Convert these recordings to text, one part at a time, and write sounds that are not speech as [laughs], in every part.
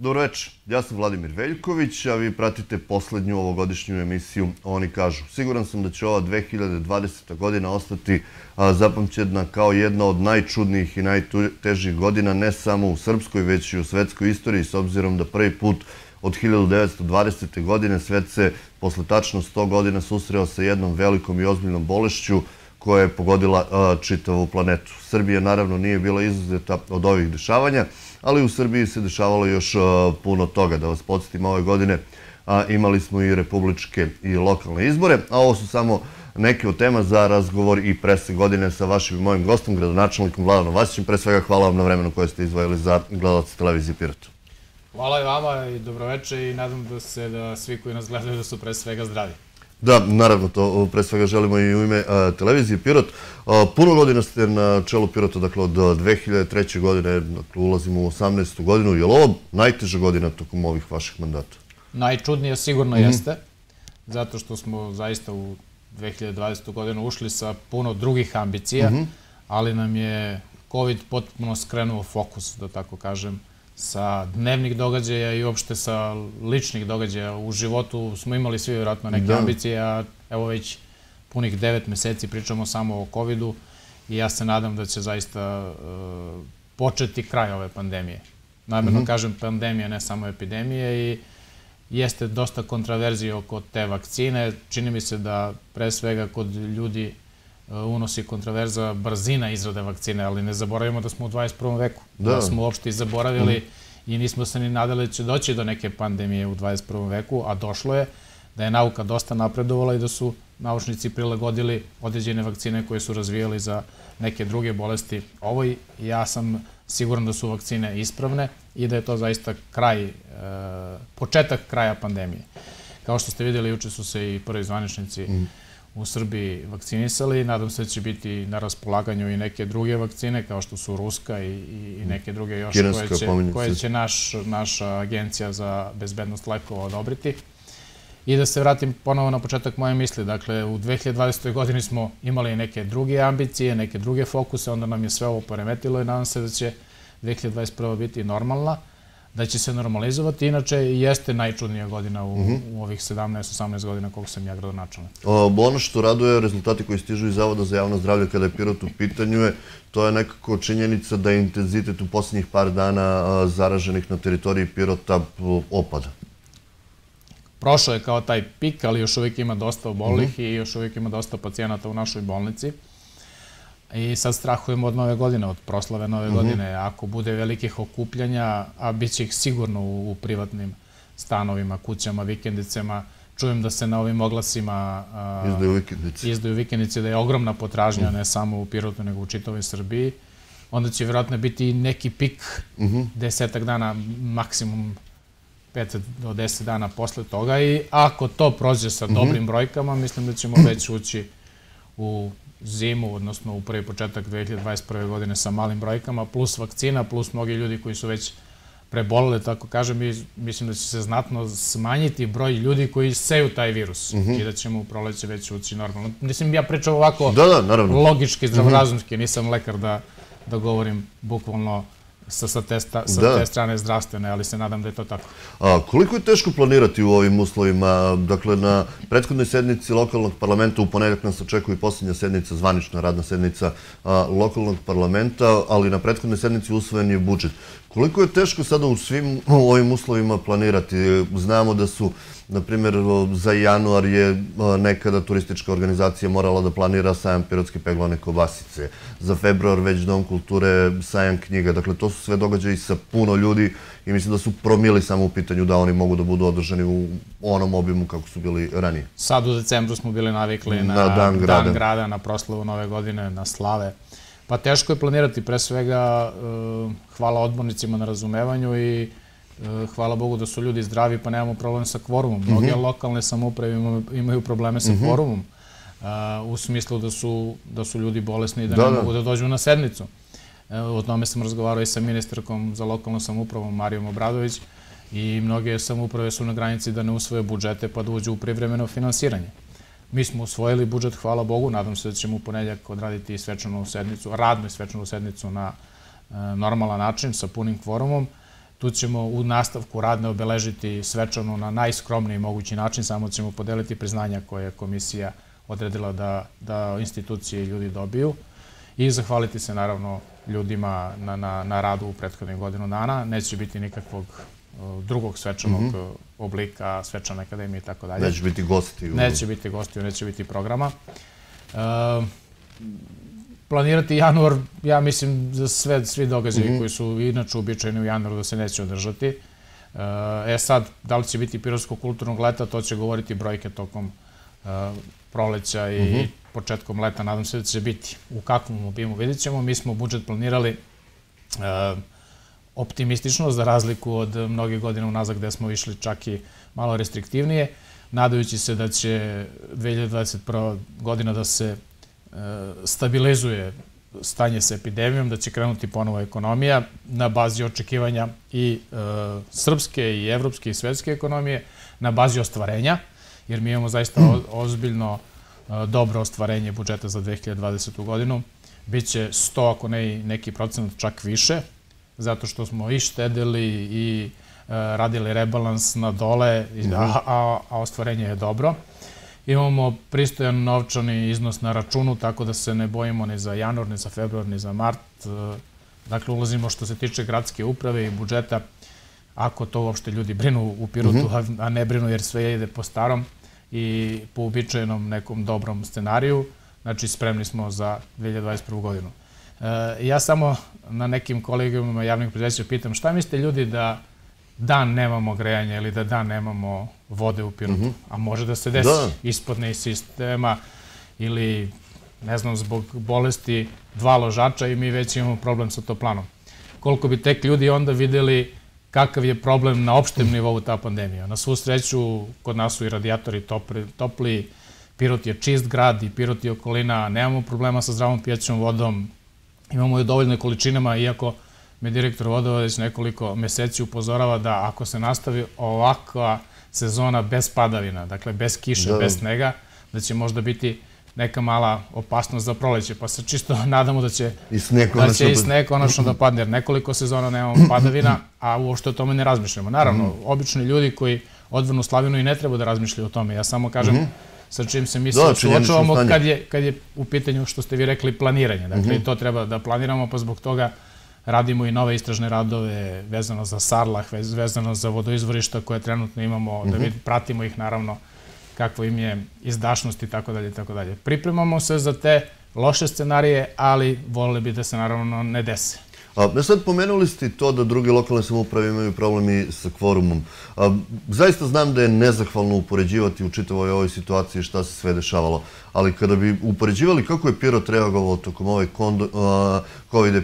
Dobro večer, ja sam Vladimir Veljković, a vi pratite poslednju ovogodišnju emisiju Oni kažu. Siguran sam da će ova 2020. godina ostati zapamćena kao jedna od najčudnijih i najtežih godina, ne samo u srpskoj, već i u svetskoj istoriji, s obzirom da prvi put od 1920. godine svet se posle tačno 100 godina susreo sa jednom velikom i ozbiljnom bolešću, koja je pogodila čitavu planetu. Srbija naravno nije bila izuzeta od ovih dešavanja, ali u Srbiji se dešavalo još uh, puno toga. Da vas podsjetim, ove godine imali smo i republičke i lokalne izbore, a ovo su samo neke od tema za razgovor i presne godine sa vašim i mojim gostom, gradonačelnikom Vladanom Vasićem. Pre svega hvala vam na vremenu koje ste izvojili za gledalce televizije Piratu. Hvala i vama i dobroveče i nadam se da svi koji nas gledaju da su pre svega zdravi. Da, naravno, to pre svega želimo i u ime televizije Pirot. puno godina ste na čelu Pirota, dakle od 2003. godine, dakle ulazimo u 18. godinu. Je li ovo najteža godina tokom ovih vaših mandata? Najčudnije sigurno mhm. jeste, zato što smo zaista u 2020. godinu ušli sa puno drugih ambicija, mhm. ali nam je COVID potpuno skrenuo fokus, da tako kažem, sa dnevnih događaja i uopšte sa ličnih događaja u životu smo imali svi vjerojatno neke da. ambicije, a evo već punih devet meseci pričamo samo o COVID-u i ja se nadam da će zaista e, početi kraj ove pandemije. Najmerno mhm. kažem pandemija, ne samo epidemije i jeste dosta kontraverzije oko te vakcine. Čini mi se da pre svega kod ljudi Eh, unosi kontroverza brzina izrade vakcine, ali ne zaboravimo da smo u 21. veku. Da. da. smo uopšte i zaboravili mhm. i nismo se ni nadali da će doći do neke pandemije u 21. veku, a došlo je da je nauka dosta napredovala i da su naučnici prilagodili određene vakcine koje su razvijali za neke druge bolesti. Ovo ja sam siguran da su vakcine ispravne i da je to zaista kraj, eh, početak kraja pandemije. Kao što ste videli, juče su se i prvi zvaničnici učinili mhm u Srbiji vakcinisali. Nadam se da će biti na raspolaganju i neke druge vakcine, kao što su Ruska i, i neke druge još koje će, će naš, naša agencija za bezbednost lekova odobriti. I da se vratim ponovo na početak moje misli. Dakle, u 2020. godini smo imali neke druge ambicije, neke druge fokuse, onda nam je sve ovo poremetilo i nadam se da će 2021. biti normalna da će se normalizovati. Inače, jeste najčudnija godina u, mhm. ovih 17-18 godina koliko sam ja gradonačelnik. Ono što raduje rezultati koji stižu iz Zavoda za javno zdravlje kada je Pirot u pitanju je to je nekako činjenica da je intenzitet u posljednjih par dana zaraženih na teritoriji Pirota opada. Prošao je kao taj pik, ali još uvijek ima dosta obolih mhm. i još uvijek ima dosta pacijenata u našoj bolnici. I sad strahujemo od nove godine, od proslave nove mhm. godine. Ako bude velikih okupljanja, a bit će ih sigurno u, privatnim stanovima, kućama, vikendicama, čujem da se na ovim oglasima izdaju vikendice. vikendice, da je ogromna potražnja, mhm. ne samo u Pirotu, nego u čitavoj Srbiji. Onda će vjerojatno biti neki pik, mhm. desetak dana, maksimum 5 do 10 dana posle toga i ako to prođe sa dobrim brojkama, mislim da ćemo već ući u zimu, odnosno u prvi početak 2021. godine sa malim brojkama, plus vakcina, plus mnogi ljudi koji su već prebolele, da tako kažem, i mislim da će se znatno smanjiti broj ljudi koji seju taj virus mhm. i da ćemo u proleće već ući normalno. Mislim, ja pričam ovako da, da, logički, zdravorazumski, mhm. nisam lekar da, da govorim bukvalno sa, sa, te, sa da. te strane zdravstvene, ali se nadam da je to tako. A koliko je teško planirati u ovim uslovima? Dakle, na prethodnoj sednici lokalnog parlamenta u ponedjak nas očekuje posljednja sednica, zvanična radna sednica a, lokalnog parlamenta, ali na prethodnoj sednici usvojen je budžet. Koliko je teško sada u svim ovim uslovima planirati? Znamo da su, na primjer, za januar je nekada turistička organizacija morala da planira sajam Pirotske peglane kobasice. Za februar već Dom kulture sajam knjiga. Dakle, to su sve događaji sa puno ljudi i mislim da su promili samo u pitanju da oni mogu da budu održani u onom obimu kako su bili ranije. Sad u decembru smo bili navikli na, na dan, grada. dan grada, na proslavu nove godine, na slave. Pa teško je planirati, pre svega e, hvala odbornicima na razumevanju i e, hvala Bogu da su ljudi zdravi pa nemamo problem sa kvorumom. Mhm. Mnoge lokalne samouprave imaju probleme sa mhm. kvorumom e, u smislu da su, da su ljudi bolesni i da, da ne da. mogu da dođu na sednicu. O tome sam razgovarao i sa ministrkom za lokalnu samoupravu Marijom Obradović i mnoge samouprave su na granici da ne usvoje budžete pa da uđu u privremeno finansiranje. Mi smo usvojili budžet, hvala Bogu, nadam se da ćemo u ponedjak odraditi svečanu sednicu, radnu svečanu sednicu na e, normalan način sa punim kvorumom. Tu ćemo u nastavku radne obeležiti svečanu na najskromniji mogući način, samo ćemo podeliti priznanja koje je komisija odredila da, da institucije i ljudi dobiju i zahvaliti se naravno ljudima na, na, na radu u prethodnih godinu dana. Neće biti nikakvog Uh, drugog svečanog mhm. uh, oblika, svečane akademije i tako dalje. Neće biti gostiju. Neće biti gostiju, neće biti programa. Uh, planirati januar, ja mislim, za sve, svi događaji mhm. koji su inače uobičajeni u januaru da se neće održati. E sad, da li će biti pirotsko kulturnog leta, to će govoriti brojke tokom proleća i mhm. početkom leta. Nadam se da će biti. U kakvom obimu vidit ćemo. Mi smo budžet planirali optimistično, za razliku od mnoge godine unazad gde smo išli čak i malo restriktivnije, nadajući se da će 2021. godina da se e, stabilizuje stanje sa epidemijom, da će krenuti ponovo ekonomija na bazi očekivanja i e, srpske i evropske i svetske ekonomije, na bazi ostvarenja, jer mi imamo zaista ozbiljno e, dobro ostvarenje budžeta za 2020. godinu. Biće 100, ako ne i neki procenat, čak više, zato što smo i štedeli i e, radili rebalans na dole, da. a, a ostvarenje je dobro. Imamo pristojan novčani iznos na računu, tako da se ne bojimo ni za januar, ni za februar, ni za mart. E, dakle, ulazimo što se tiče gradske uprave i budžeta, ako to uopšte ljudi brinu u pirutu, mhm. a ne brinu jer sve ide po starom i po uobičajenom nekom dobrom scenariju. Znači, spremni smo za 2021. godinu. E, ja samo na nekim kolegijama javnih preduzeća pitam šta mislite ljudi da dan nemamo grejanja ili da dan nemamo vode u pirotu, mhm. a može da se desi da. ispodne iz sistema ili ne znam, zbog bolesti dva ložača i mi već imamo problem sa toplanom. Koliko bi tek ljudi onda videli kakav je problem na opštem mhm. nivou ta pandemija. Na svu sreću, kod nas su i radijatori topli, topli Pirot je čist grad i Pirot je okolina, nemamo problema sa zdravom pijaćom vodom, imamo je dovoljne količinama, iako me direktor Vodovodeć već nekoliko meseci upozorava da ako se nastavi ovakva sezona bez padavina, dakle bez kiše, da. bez snega, da će možda biti neka mala opasnost za proleće, pa se čisto [laughs] nadamo da će i da da- sneg konačno da padne, jer nekoliko sezona nemamo padavina, a uopšte o tome ne razmišljamo. Naravno, mhm. obični ljudi koji odvrnu slavinu i ne treba da razmišljaju o tome. Ja samo kažem, mhm sa čim se mi da, se suočavamo kad je, kad je u pitanju što ste vi rekli planiranje. Dakle, mm -hmm. to treba da planiramo, pa zbog toga radimo i nove istražne radove vezano za Sarlah, vezano za vodoizvorišta koje trenutno imamo, mm -hmm. da mhm. vid, pratimo ih naravno kakvo im je izdašnost i tako dalje i tako dalje. Pripremamo se za te loše scenarije, ali volili bi da se naravno ne dese. A, e sad pomenuli ste to da druge lokalne samouprave imaju problemi sa kvorumom. A, zaista znam da je nezahvalno upoređivati u čitavoj ovoj situaciji šta se sve dešavalo, ali kada bi upoređivali kako je Pirot reagovao tokom ove COVID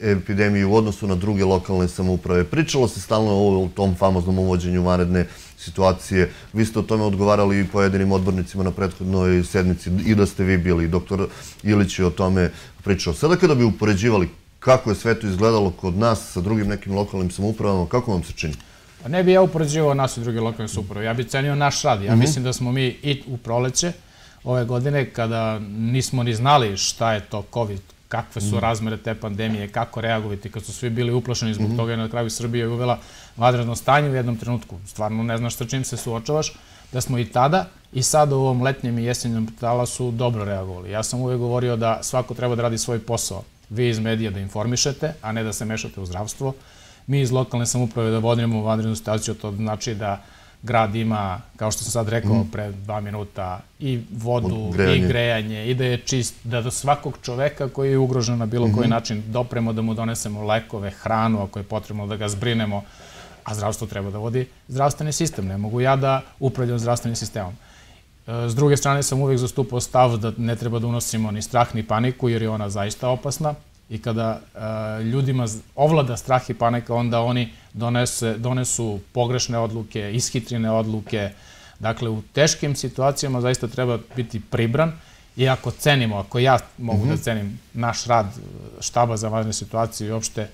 epidemije u odnosu na druge lokalne samouprave, pričalo se stalno o tom famoznom uvođenju vanredne situacije. Vi ste o tome odgovarali i pojedinim odbornicima na prethodnoj sednici i da ste vi bili. Doktor Ilić je o tome pričao. Sada kada bi upoređivali kako je sve to izgledalo kod nas sa drugim nekim lokalnim samoupravama, kako vam se čini? Pa ne bi ja upoređivao nas i druge lokalne samouprave, ja bi cenio naš rad. Ja mhm. mislim da smo mi i u proleće ove godine, kada nismo ni znali šta je to COVID, kakve su mhm. razmere te pandemije, kako reagovati, kad su svi bili uplašeni zbog mhm. toga i toga, na kraju Srbije je uvela vanredno stanje u jednom trenutku. Stvarno ne znaš sa čim se suočavaš, da smo i tada i sad u ovom letnjem i jesenjem talasu dobro reagovali. Ja sam uvek govorio da svako treba da radi svoj posao vi iz medija da informišete, a ne da se mešate u zdravstvo. Mi iz lokalne samuprave da vodimo vanrednu situaciju, to znači da grad ima, kao što sam sad rekao mhm. pre dva minuta, i vodu, i grejanje, i da je čist, da do svakog čoveka koji je ugrožen na bilo koji mhm. način dopremo da mu donesemo lekove, hranu, ako je potrebno da ga zbrinemo, a zdravstvo treba da vodi zdravstveni sistem. Ne mogu ja da upravljam zdravstvenim sistemom. S druge strane sam uvek zastupao stav da ne treba da unosimo ni strah ni paniku jer je ona zaista opasna i kada uh, ljudima ovlada strah i panika onda oni donesu pogrešne odluke, ishitrine odluke. Dakle, u teškim situacijama zaista treba biti pribran i ako cenimo, ako ja mogu da mhm. cenim naš rad štaba za važne situacije i opšte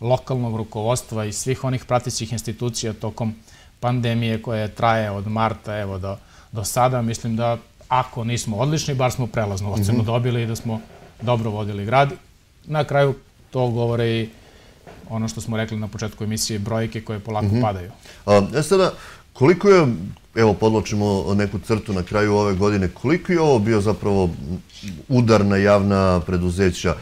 lokalnog rukovodstva i svih onih pratićih institucija tokom pandemije koja traje od marta, evo do da do sada. Mislim da ako nismo odlični, bar smo prelaznu ocenu mm -hmm. dobili i da smo dobro vodili grad. Na kraju to govore i ono što smo rekli na početku emisije, brojke koje polako mm -hmm. padaju. A, e sada, koliko je, evo podločimo neku crtu na kraju ove godine, koliko je ovo bio zapravo udar na javna preduzeća?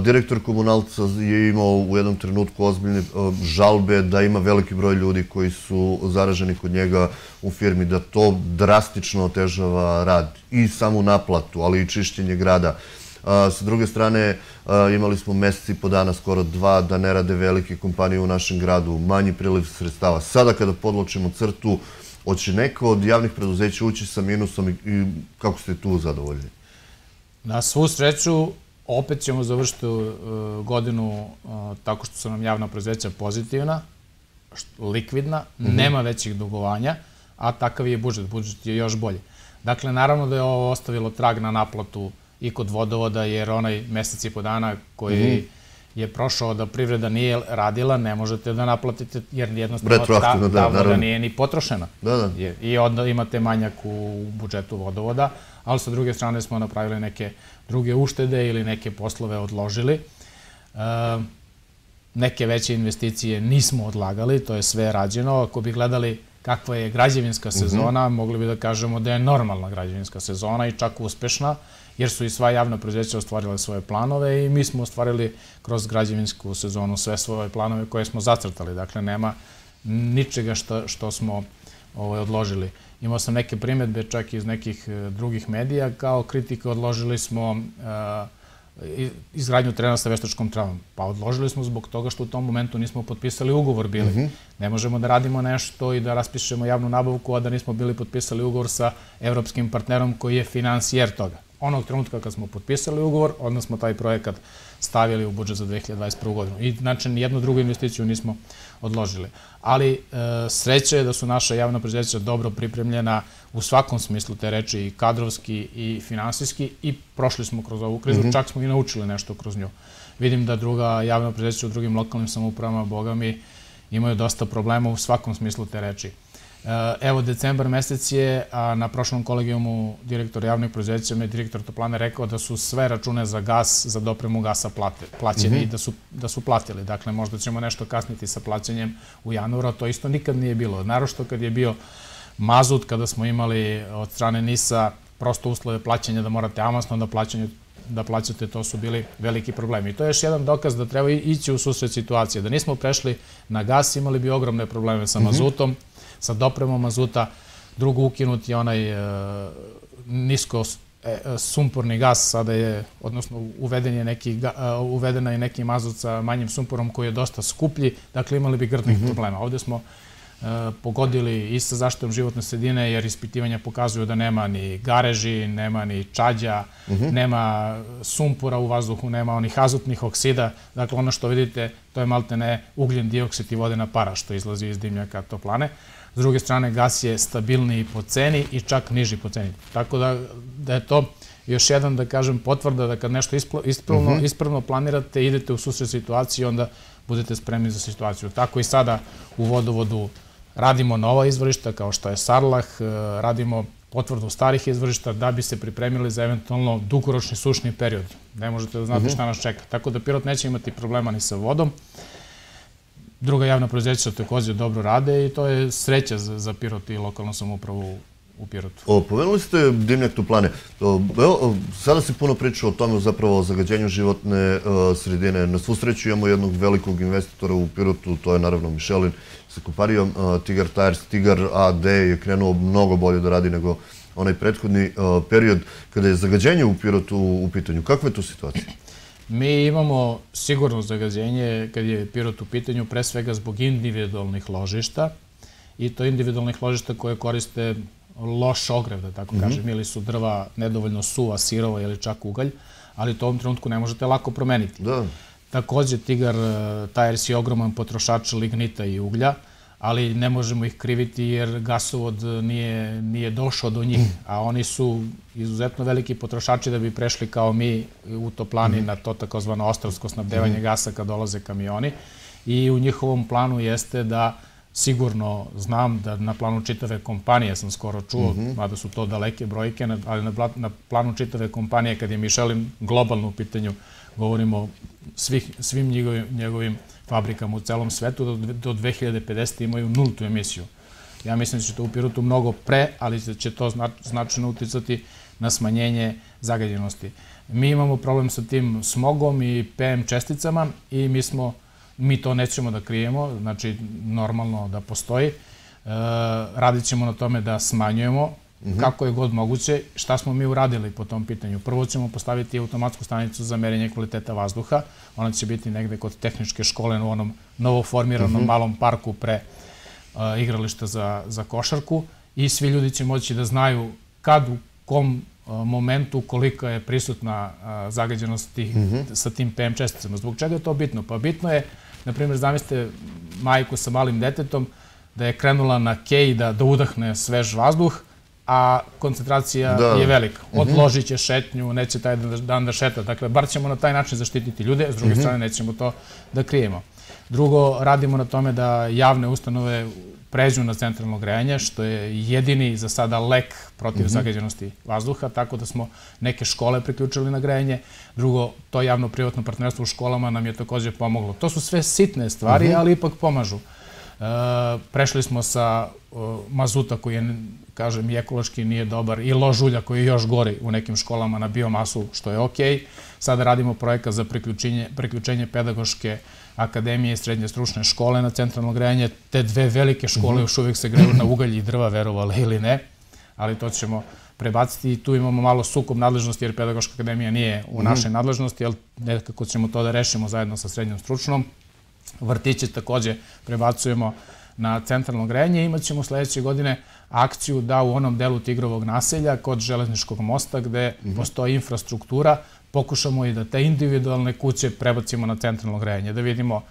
Direktor komunalca je imao u jednom trenutku ozbiljne žalbe da ima veliki broj ljudi koji su zaraženi kod njega u firmi, da to drastično otežava rad i samu naplatu, ali i čišćenje grada. Sa druge strane, imali smo meseci i po dana, skoro dva, da ne rade velike kompanije u našem gradu, manji priliv sredstava. Sada kada podločimo crtu, hoće neko od javnih preduzeća ući sa minusom i kako ste tu zadovoljni? Na svu sreću, Opet ćemo završiti uh, godinu uh, tako što su nam javna preduzeća pozitivna, likvidna, mhm. nema većih dugovanja, a takav je budžet, budžet je još bolji. Dakle, naravno da je ovo ostavilo trag na naplatu i kod vodovoda, jer onaj mesec i po dana koji mm -hmm je prošao da privreda nije radila, ne možete da naplatite, jer jednostavno ta, da, ta voda nije ni potrošena. Da, da. I onda imate manjak u budžetu vodovoda, ali sa druge strane smo napravili neke druge uštede ili neke poslove odložili. E, neke veće investicije nismo odlagali, to je sve rađeno. Ako bi gledali kakva je građevinska mhm. sezona, mogli bi da kažemo da je normalna građevinska sezona i čak uspešna jer su i sva javna preduzeća ostvarila svoje planove i mi smo ostvarili kroz građevinsku sezonu sve svoje planove koje smo zacrtali. Dakle, nema ničega što, što smo ovaj, odložili. Imao sam neke primetbe čak iz nekih e, drugih medija, kao kritike odložili smo e, izgradnju trena sa veštačkom travom. Pa odložili smo zbog toga što u tom momentu nismo potpisali ugovor bili. Mhm. Ne možemo da radimo nešto i da raspišemo javnu nabavku, a da nismo bili potpisali ugovor sa evropskim partnerom koji je financijer toga onog trenutka kad smo potpisali ugovor, onda smo taj projekat stavili u budžet za 2021. godinu. I znači, jednu drugu investiciju nismo odložili. Ali sreće sreća je da su naša javna preduzeća dobro pripremljena u svakom smislu te reči, i kadrovski i finansijski, i prošli smo kroz ovu krizu, mhm. čak smo i naučili nešto kroz nju. Vidim da druga javna preduzeća u drugim lokalnim samoupravama, boga mi, imaju dosta problema u svakom smislu te reči Eh, evo, decembar mesec je, a na prošlom kolegijumu direktor javnih proizvodjaca, me direktor Toplane rekao da su sve račune za gas, za dopremu gasa plaćeni mhm. i da su, da su platili. Dakle, možda ćemo nešto kasniti sa plaćanjem u januara, to isto nikad nije bilo. Narošto kad je bio mazut, kada smo imali od strane NIS-a prosto uslove plaćanja da morate amasno da plaćanje da plaćate, to su bili veliki problemi. I to je još jedan dokaz da treba ići u susred situacije. Da nismo prešli na gas, imali bi ogromne probleme sa mhm. mazutom, sa dopremom mazuta, drugo ukinut je onaj e, nisko e, e, sumporni gas, sada je, odnosno uveden je neki, uvedena je neki mazut sa manjim sumporom koji je dosta skuplji, dakle imali bi grdnih mhm. problema. Ovde smo pogodili i sa zaštitom životne sredine, jer ispitivanja pokazuju da nema ni gareži, nema ni čađa, mhm. nema sumpura u vazduhu, nema onih azotnih oksida. Dakle, ono što vidite, to je malte ne ugljen dioksid i vodena para što izlazi iz dimnjaka toplane. S druge strane, gas je stabilniji po ceni i čak niži po ceni. Tako da, da je to još jedan, da kažem, potvrda da kad nešto ispravno, mhm. ispravno planirate, idete u susret situaciji i onda budete spremni za situaciju. Tako i sada u vodovodu radimo nova izvorišta kao što je Sarlah, eh, radimo potvrdu starih izvorišta da bi se pripremili za eventualno dugoročni sušni period. Ne možete da znate mhm. šta nas čeka. Tako da Pirot neće imati problema ni sa vodom druga javna preduzeća takođe dobro rade i to je sreća za, za Pirot i lokalnu samoupravu u Pirotu. O, povenuli ste dimnjak Tuplane. Evo, sada se puno priča o tome zapravo o zagađenju životne o, e, sredine. Na svu sreću imamo jednog velikog investitora u Pirotu, to je naravno Mišelin sa komparijom e, Tigar Tires. Tigar AD je krenuo mnogo bolje da radi nego onaj prethodni o, e, period kada je zagađenje u Pirotu u pitanju. Kakva je tu situacija? Mi imamo sigurno zagađenje kad je pirot u pitanju pre svega zbog individualnih ložišta i to individualnih ložišta koje koriste loš ogrev, da tako mhm. kažem, ili su drva nedovoljno suva, sirova ili čak ugalj, ali to u ovom trenutku ne možete lako promeniti. Da. Takođe, Tigar eh, Tires je ogroman potrošač lignita i uglja, ali ne možemo ih kriviti jer gasovod nije, nije došao do njih, mm. a oni su izuzetno veliki potrošači da bi prešli kao mi u toplani mm-hmm. na to takozvano ostravsko snabdevanje mm-hmm. gasa kad dolaze kamioni i u njihovom planu jeste da sigurno znam da na planu čitave kompanije sam skoro čuo, mm -hmm. mada su to daleke brojke, ali na, na planu čitave kompanije kad je Mišelin globalno u pitanju govorimo svih, svim njegovim, njegovim fabrikama u celom svetu do, 2050. imaju nultu emisiju. Ja mislim da će to u Pirotu mnogo pre, ali da će to značajno uticati na smanjenje zagađenosti. Mi imamo problem sa tim smogom i PM česticama i mi smo mi to nećemo da krijemo, znači normalno da postoji. E, radit ćemo na tome da smanjujemo Mhm. kako je god moguće, šta smo mi uradili po tom pitanju. Prvo ćemo postaviti automatsku stanicu za merenje kvaliteta vazduha, ona će biti negde kod tehničke škole u onom novoformiranom mhm. malom parku pre e, igrališta za, za košarku i svi ljudi će moći da znaju kad, u kom e, momentu, kolika je prisutna e, zagađenost tih, mhm. sa tim PM česticama. Zbog čega je to bitno? Pa bitno je, na primjer, zamislite majku sa malim detetom da je krenula na kej da, da udahne svež vazduh, a koncentracija da. je velika. Mhm. Odložit će šetnju, neće taj da- dan da šeta. Dakle, bar ćemo na taj način zaštititi ljude, s druge mhm. strane nećemo to da krijemo. Drugo, radimo na tome da javne ustanove pređu na centralno grejanje, što je jedini za sada lek protiv mhm. zagađenosti vazduha, tako da smo neke škole priključili na grejanje. Drugo, to javno-privatno partnerstvo u školama nam je takođe pomoglo. To su sve sitne stvari, ali ipak pomažu. E, prešli smo sa mazuta koji je kažem, i ekološki nije dobar, i lož ulja koji je još gori u nekim školama na biomasu, što je okej. Sada radimo projekat za priključenje, priključenje pedagoške akademije i srednje stručne škole na centralno grejanje. Te dve velike škole mhm. još uvijek se greju na ugalji i drva, verovali ili ne, ali to ćemo prebaciti i tu imamo malo sukob nadležnosti jer pedagoška akademija nije u mhm. našoj nadležnosti, ali nekako ćemo to da rešimo zajedno sa srednjom stručnom. Vrtiće takođe prebacujemo na centralno grejanje i imat ćemo sledeće godine akciju da u onom delu Tigrovog naselja kod železničkog mosta gde mhm. postoji infrastruktura, pokušamo i da te individualne kuće prebacimo na centralno grejanje, da vidimo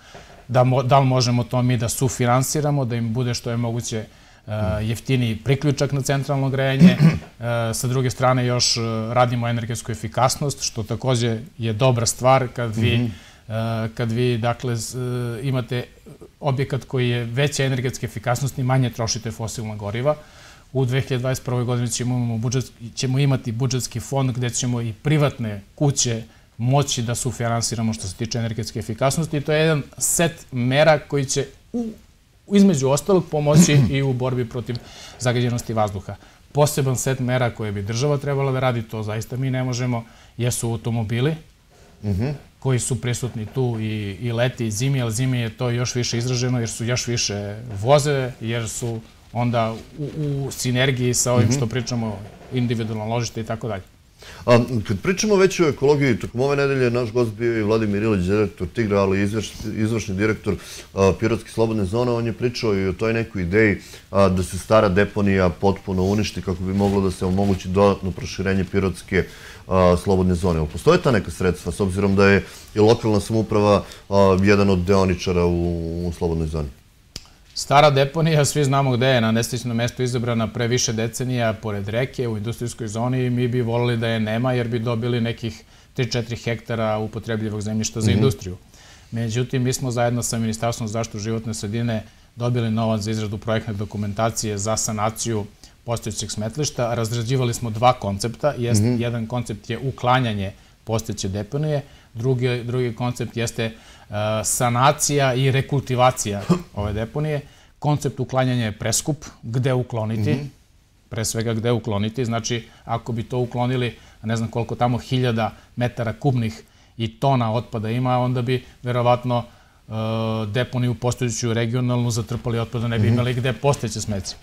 da, da li možemo to mi da sufinansiramo, da im bude što je moguće jeftini mhm. jeftiniji priključak na centralno grejanje. E, sa druge strane još e, radimo energetsku efikasnost, što takođe je dobra stvar kad vi mhm. Eh, kad vi dakle eh, imate objekat koji je veća energetske efikasnosti, manje trošite fosilna goriva. U 2021. godini ćemo, imamo budžet, ćemo imati budžetski fond gde ćemo i privatne kuće moći da sufinansiramo što se tiče energetske efikasnosti i to je jedan set mera koji će u, između ostalog pomoći i u borbi protiv zagađenosti vazduha. Poseban set mera koje bi država trebala da radi, to zaista mi ne možemo, jesu automobili, Mm -hmm koji su prisutni tu i, i leti i zimi, ali zimi je to još više izraženo jer su još više voze, jer su onda u, sinergiji sa ovim mhm. što pričamo, individualno ložište i tako dalje. A, kad pričamo već o ekologiji, tokom ove nedelje naš gost bio i Vladimir Ilić, direktor Tigra, ali i izvršni direktor Pirotske slobodne zone. On je pričao i o toj nekoj ideji da se stara deponija potpuno uništi kako bi moglo da se omogući dodatno proširenje Pirotske slobodne zone. postoje ta neka sredstva, s obzirom da je lokalna samuprava jedan od deoničara u slobodnoj zoni? Stara deponija, svi znamo gde je, na nestećnom mestu izabrana pre više decenija, pored reke, u industrijskoj zoni, mi bi volili da je nema jer bi dobili nekih 3-4 hektara upotrebljivog zemljišta za mhm. industriju. Međutim, mi smo zajedno sa Ministarstvom zaštu životne sredine dobili novac za izradu projektne dokumentacije za sanaciju postojećeg smetlišta. Razrađivali smo dva koncepta. Mhm. Jedan koncept je uklanjanje postojeće deponije, drugi, drugi koncept jeste Eh, sanacija i rekultivacija ove deponije. Koncept uklanjanja je preskup, gde ukloniti, mhm. pre svega gde ukloniti. Znači, ako bi to uklonili, ne znam koliko tamo hiljada metara kubnih i tona otpada ima, onda bi verovatno eh, deponiju postojeću regionalnu zatrpali otpada, ne bi mhm. imali gde postojeće smeće. E,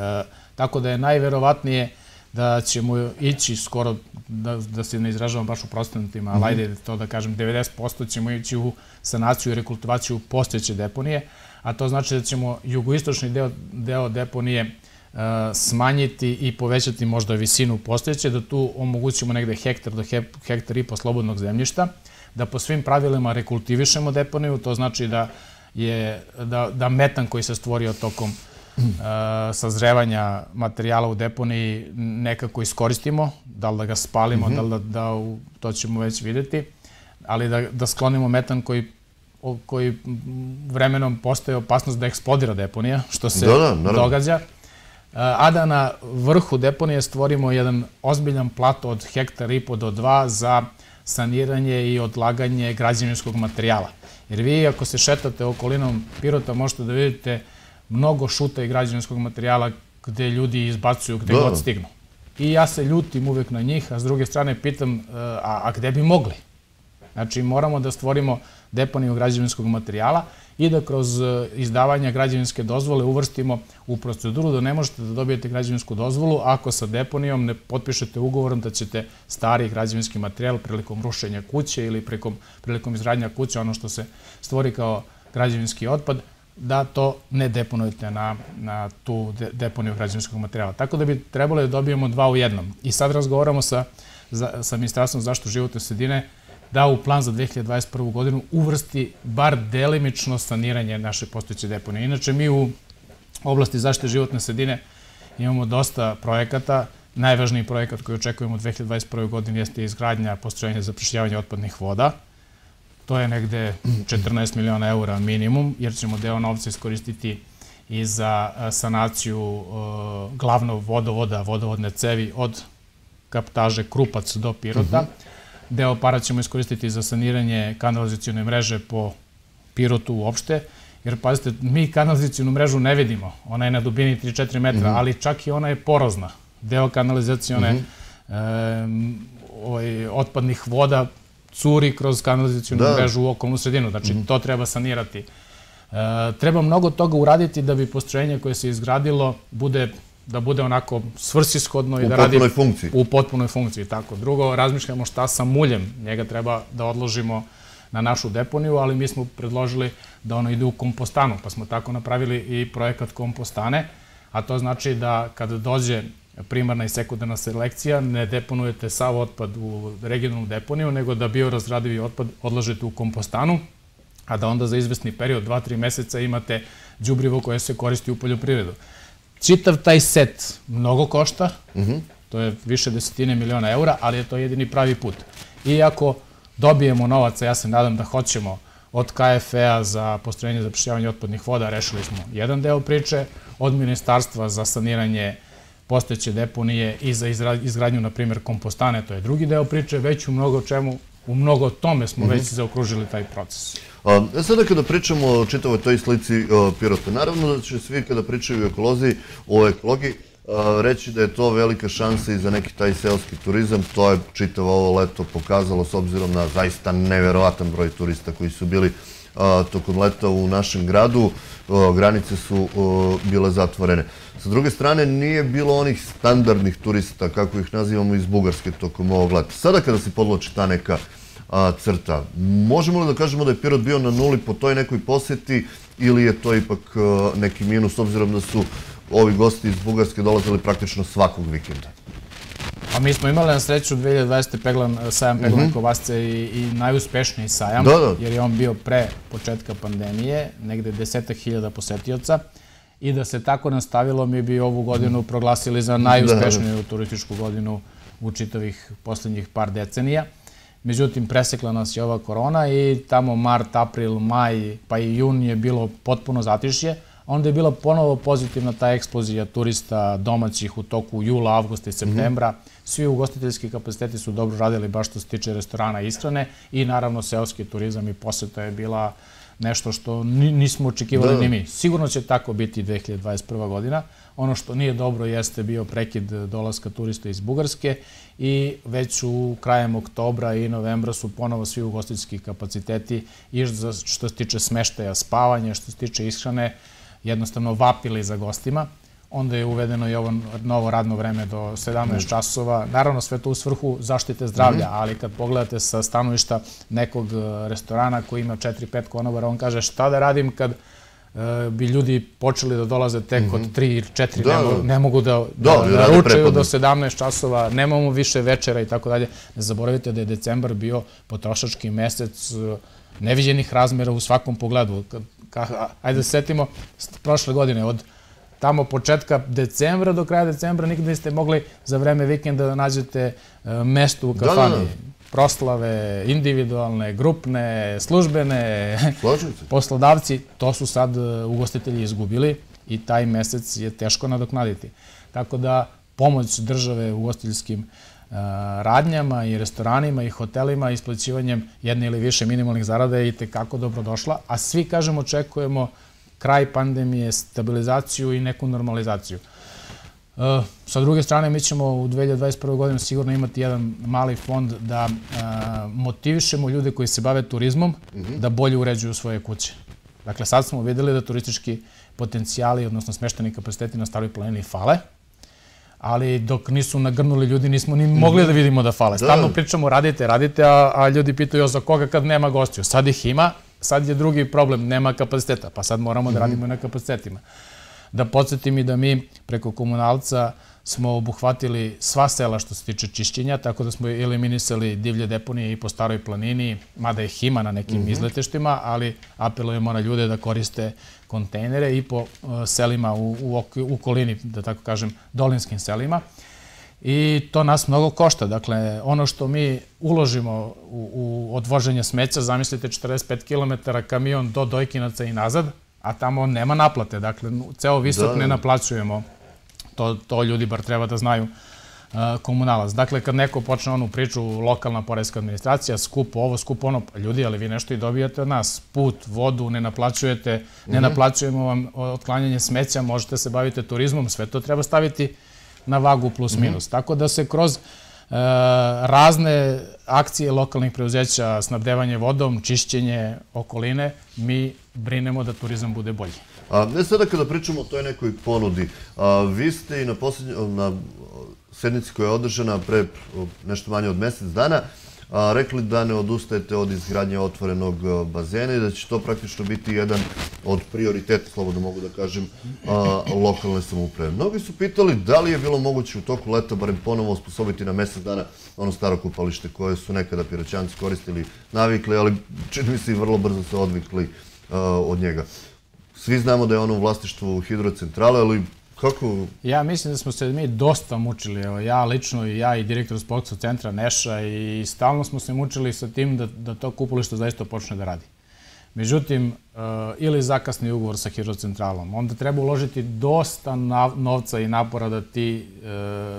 eh, tako da je najverovatnije da ćemo ići skoro, da, da se ne izražavam baš u procentima, ali mm -hmm. ajde to da kažem, 90% ćemo ići u sanaciju i rekultivaciju postojeće deponije, a to znači da ćemo jugoistočni deo, deo deponije uh, smanjiti i povećati možda visinu postojeće, da tu omogućimo negde hektar do he, hektar i po slobodnog zemljišta, da po svim pravilima rekultivišemo deponiju, to znači da je da, da metan koji se stvorio tokom uh, sazrevanja materijala u deponiji nekako iskoristimo, da li da ga spalimo, mhm. da li da, da u, to ćemo već videti, ali da, da sklonimo metan koji koji vremenom postaje opasnost da eksplodira deponija, što se da, da, događa a da na vrhu deponije stvorimo jedan ozbiljan plato od hektar i po do dva za saniranje i odlaganje građevinskog materijala. Jer vi ako se šetate okolinom Pirota možete da vidite mnogo šuta i građevinskog materijala gde ljudi izbacuju gde da. god stignu. I ja se ljutim uvek na njih, a s druge strane pitam, e, a, a gde bi mogli? Znači, moramo da stvorimo deponiju građevinskog materijala i da kroz e, izdavanje građevinske dozvole uvrstimo u proceduru da ne možete da dobijete građevinsku dozvolu ako sa deponijom ne potpišete ugovorom da ćete stari građevinski materijal prilikom rušenja kuće ili prilikom, izradnja kuće, ono što se stvori kao građevinski otpad, da to ne deponujete na, na tu deponiju građevinskog materijala. Tako da bi trebalo da dobijemo dva u jednom. I sad razgovaramo sa, za, sa Ministarstvom zaštu životne sredine da u plan za 2021. godinu uvrsti bar delimično saniranje naše postojeće deponije. Inače, mi u oblasti zaštite životne sredine imamo dosta projekata. Najvažniji projekat koji očekujemo u 2021. godini jeste izgradnja postrojenja za prišljavanje otpadnih voda. To je negde 14 miliona eura minimum, jer ćemo deo novca iskoristiti i za e, sanaciju e, glavnog vodovoda, vodovodne cevi od kaptaže Krupac do Pirota. Mhm. Deo para ćemo iskoristiti za saniranje kanalizacijone mreže po Pirotu uopšte, jer pazite, mi kanalizacijonu mrežu ne vidimo, ona je na dubini 3-4 metra, mhm. ali čak i ona je porozna. Deo kanalizacijone mhm. ovaj, otpadnih voda curi kroz kanalizaciju na da. mrežu u okolnu sredinu. Znači, mhm. to treba sanirati. E, treba mnogo toga uraditi da bi postrojenje koje se izgradilo bude da bude onako svrsishodno i da radi... U potpunoj funkciji. tako. Drugo, razmišljamo šta sa muljem. Njega treba da odložimo na našu deponiju, ali mi smo predložili da ono ide u kompostanu, pa smo tako napravili i projekat kompostane, a to znači da kada dođe primarna i sekundarna selekcija, ne deponujete sav otpad u regionalnu deponiju, nego da biorazradivi otpad odlažete u kompostanu, a da onda za izvesni period, 2-3 meseca, imate džubrivo koje se koristi u poljoprivredu. Čitav taj set mnogo košta, mhm. to je više desetine miliona eura, ali je to jedini pravi put. Iako dobijemo novaca, ja se nadam da hoćemo, od KFE-a za postrojenje za prišljavanje otpadnih voda, rešili smo jedan deo priče, od ministarstva za saniranje postojeće deponije i za izgradnju, na primjer, kompostane, to je drugi deo priče, već u mnogo čemu, u mnogo tome smo već mhm. zaokružili taj proces. E, sada kada pričamo o čitavoj toj slici Pirota, naravno da će svi kada pričaju o ekolozi, o ekologiji, reći da je to velika šansa i za neki taj seoski turizam. To je čitavo ovo leto pokazalo s obzirom na zaista neverovatan broj turista koji su bili tokom leta u našem gradu. Granice su bile zatvorene. Sa druge strane, nije bilo onih standardnih turista, kako ih nazivamo, iz Bugarske tokom ovog leta. Sada kada se podloči ta neka crta, možemo li da kažemo da je Pirot bio na nuli po toj nekoj poseti ili je to ipak neki minus, obzirom da su ovi gosti iz Bugarske dolazili praktično svakog vikenda? Pa mi smo imali na sreću 2020. Peglan, eh, sajam Peglan mm -hmm. Kovasce i, i najuspešniji sajam, da, da. jer je on bio pre početka pandemije, negde desetak hiljada posetioca i da se tako nastavilo mi bi ovu godinu mhm. proglasili za da, da, da. najuspešniju turističku godinu u čitavih poslednjih par decenija. Međutim, presekla nas je ova korona i tamo mart, april, maj, pa i jun je bilo potpuno zatišje. Onda je bila ponovo pozitivna ta eksplozija turista domaćih u toku jula, avgusta i mhm. septembra. Mm -hmm Svi ugostiteljski kapaciteti su dobro radili baš što se tiče restorana i ishrane i naravno seoski turizam i poseta je bila nešto što nismo očekivali da. ni mi. Sigurno će tako biti 2021. godina. Ono što nije dobro jeste bio prekid dolaska turista iz Bugarske i već u krajem oktobra i novembra su ponovo svi ugostiteljski kapaciteti i što se tiče smeštaja, spavanja, što se tiče ishrane, jednostavno vapili za gostima onda je uvedeno i ovo novo radno vreme do 17 mm. časova. Naravno, sve to u svrhu zaštite zdravlja, mm-hmm. ali kad pogledate sa stanovišta nekog e, restorana koji ima 4-5 konobara, on kaže šta da radim kad e, bi ljudi počeli da dolaze tek od 3 mm-hmm. ili 4, da, ne, mogu, da, da, da, da naručaju do 17 časova, nemamo više večera i tako dalje. Ne zaboravite da je decembar bio potrošački mesec e, neviđenih razmjera u svakom pogledu. Ajde da setimo, prošle godine od tamo početka decembra do kraja decembra nikad niste mogli za vreme vikenda da nađete e, mesto u da, da, kafani. Da. Proslave, individualne, grupne, službene, [laughs] poslodavci, to su sad e, ugostitelji izgubili i taj mesec je teško nadoknaditi. Tako da pomoć države ugostiteljskim e, radnjama i restoranima i hotelima isplaćivanjem jedne ili više minimalnih zarada je i tekako dobrodošla, a svi, kažem, očekujemo kraj pandemije, stabilizaciju i neku normalizaciju. Uh, sa druge strane, mi ćemo u 2021. godinu sigurno imati jedan mali fond da e, motivišemo ljude koji se bave turizmom mhm. da bolje uređuju svoje kuće. Dakle, sad smo videli da turistički potencijali, odnosno smešteni kapaciteti na staroj planini fale, ali dok nisu nagrnuli ljudi nismo ni mogli mhm. da vidimo da fale. Da. Stalno pričamo radite, radite, a, a ljudi pitaju za koga kad nema gostiju. Sad ih ima, Sad je drugi problem, nema kapaciteta, pa sad moramo da mhm. radimo na kapacitetima. Da podsjetim i da mi preko komunalca smo obuhvatili sva sela što se tiče čišćenja, tako da smo eliminisali divlje deponije i po staroj planini, mada ih ima na nekim izleteštima, mhm. izletištima, ali apelujemo na ljude da koriste kontejnere i po e, selima u, okolini, da tako kažem, dolinskim selima i to nas mnogo košta. Dakle, ono što mi uložimo u, odvoženje smeća, zamislite 45 km kamion do Dojkinaca i nazad, a tamo nema naplate. Dakle, ceo visok da. ne naplaćujemo. To, to ljudi bar treba da znaju uh, komunalac. Dakle, kad neko počne onu priču, lokalna porezka administracija, skupo ovo, skupo ono, pa ljudi, ali vi nešto i dobijate od nas. Put, vodu, ne naplaćujete, ne mhm. naplaćujemo vam otklanjanje smeća, možete se baviti turizmom, sve to treba staviti na vagu plus minus. Tako da se kroz e, razne akcije lokalnih preuzeća, snabdevanje vodom, čišćenje okoline, mi brinemo da turizam bude bolji. A, ne sada kada pričamo o toj nekoj ponudi, vi ste i na, na sednici koja je održana pre nešto manje od mesec dana, rekli da ne odustajete od izgradnje otvorenog e, bazena i da će to praktično biti jedan od prioriteta, slobodno mogu da kažem, lokalne samouprave. Mnogi su pitali da li je bilo moguće u toku leta barem ponovo osposobiti na mesec dana ono staro kupalište koje su nekada piraćanci koristili, navikli, ali čini mi se i vrlo brzo se odvikli e, od njega. Svi znamo da je ono u vlastištvu hidrocentrale, ali Kako? Ja mislim da smo se mi dosta mučili. Evo, ja lično i ja i direktor sportskog centra Neša i stalno smo se mučili sa tim da, da to kupolište zaista počne da radi. Međutim, e, ili zakasni ugovor sa Hidrocentralom, onda treba uložiti dosta novca i napora da, ti, e,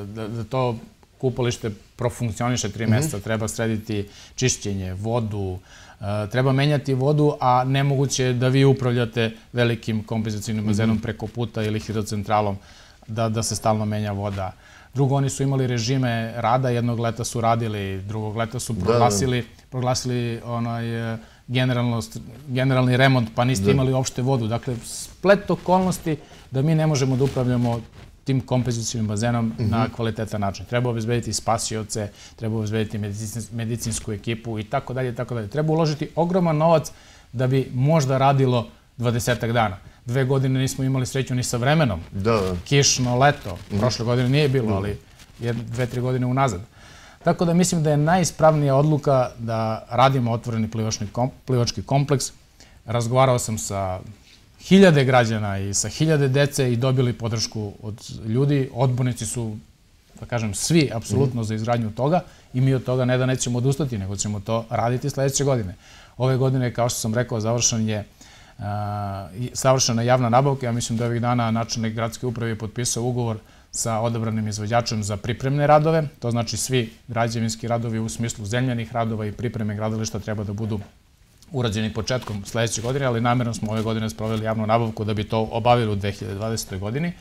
da, da to kupolište profunkcioniše tri mhm. mesta. Mm -hmm. Treba srediti čišćenje, vodu, E, treba menjati vodu, a nemoguće je da vi upravljate velikim kompenzacijnim mhm. bazenom preko puta ili hidrocentralom da, da se stalno menja voda. Drugo, oni su imali režime rada, jednog leta su radili, drugog leta su da, da. proglasili, proglasili onaj, e, generalni remont, pa niste da. imali opšte vodu. Dakle, splet okolnosti da mi ne možemo da upravljamo tim kompenzacijom bazenom na mhm. kvalitetan način. Treba obezbediti spasioce, treba obezbediti medicinsku ekipu i tako dalje, tako dalje. Treba uložiti ogroman novac da bi možda radilo 20 dana. Dve godine nismo imali sreću ni sa vremenom. Da, da. Kišno leto. Mhm. Prošle godine nije bilo, da. ali jedne, dve, tri godine unazad. Tako da mislim da je najispravnija odluka da radimo otvoreni plivački kompleks. Razgovarao sam sa hiljade građana i sa hiljade dece i dobili podršku od ljudi. Odbornici su, da kažem, svi apsolutno mhm. za izgradnju toga i mi od toga ne da nećemo odustati, nego ćemo to raditi sledeće godine. Ove godine, kao što sam rekao, završen je savršena javna nabavka. Ja mislim da ovih dana načelnik gradske uprave je potpisao ugovor sa odabranim izvođačem za pripremne radove. To znači svi građevinski radovi u smislu zemljanih radova i pripreme gradilišta treba da budu urađeni početkom sledeće godine, ali namerno smo ove godine sproveli javnu nabavku da bi to obavili u 2020. godini.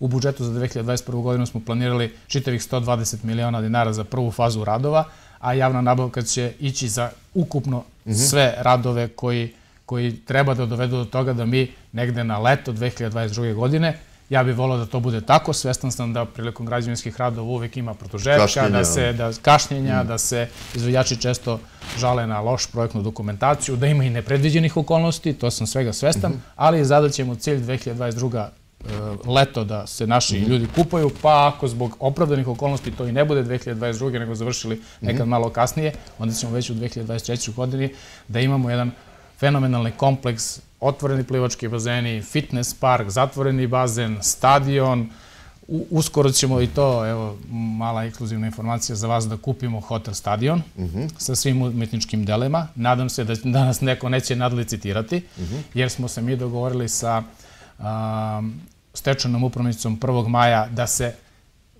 U budžetu za 2021. godinu smo planirali čitavih 120 miliona dinara za prvu fazu radova, a javna nabavka će ići za ukupno mhm. sve radove koji koji treba da dovedu do toga da mi negde na leto 2022. godine Ja bih volao da to bude tako, svestan sam da prilikom građevinskih radova uvek ima protužetka, da se da kašnjenja, mm. da se izvođači često žale na loš projektnu dokumentaciju, da ima i nepredviđenih okolnosti, to sam svega svestan, mhm. ali zadat ali cilj 2022 eh, leto da se naši mhm. ljudi kupaju, pa ako zbog opravdanih okolnosti to i ne bude 2022. nego završili mhm. nekad malo kasnije, onda ćemo već u 2023. godini da imamo jedan fenomenalni kompleks otvoreni plivački bazeni, fitness park, zatvoreni bazen, stadion. uskoro ćemo i to, evo, mala ekskluzivna informacija za vas, da kupimo hotel stadion mhm. sa svim umetničkim delema. Nadam se da, danas nas neko neće nadlicitirati, mhm. jer smo se mi dogovorili sa stečanom upravnicom 1. maja da se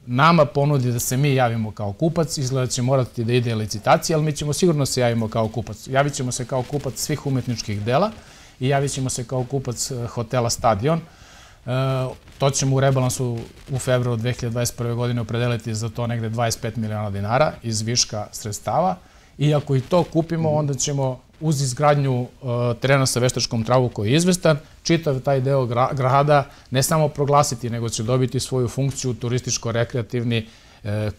nama ponudi da se mi javimo kao kupac, izgleda da će morati da ide licitacija, ali mi ćemo sigurno da se javimo kao kupac. Javit ćemo se kao kupac svih umetničkih dela, i javit ćemo se kao kupac eh, hotela Stadion. Eh, to ćemo u rebalansu u februaru 2021. godine opredeliti za to negde 25 miliona dinara iz viška sredstava i ako i to kupimo, onda ćemo uz izgradnju eh, terena sa veštačkom travu koji je izvestan, čitav taj deo grada ne samo proglasiti, nego će dobiti svoju funkciju turističko-rekreativni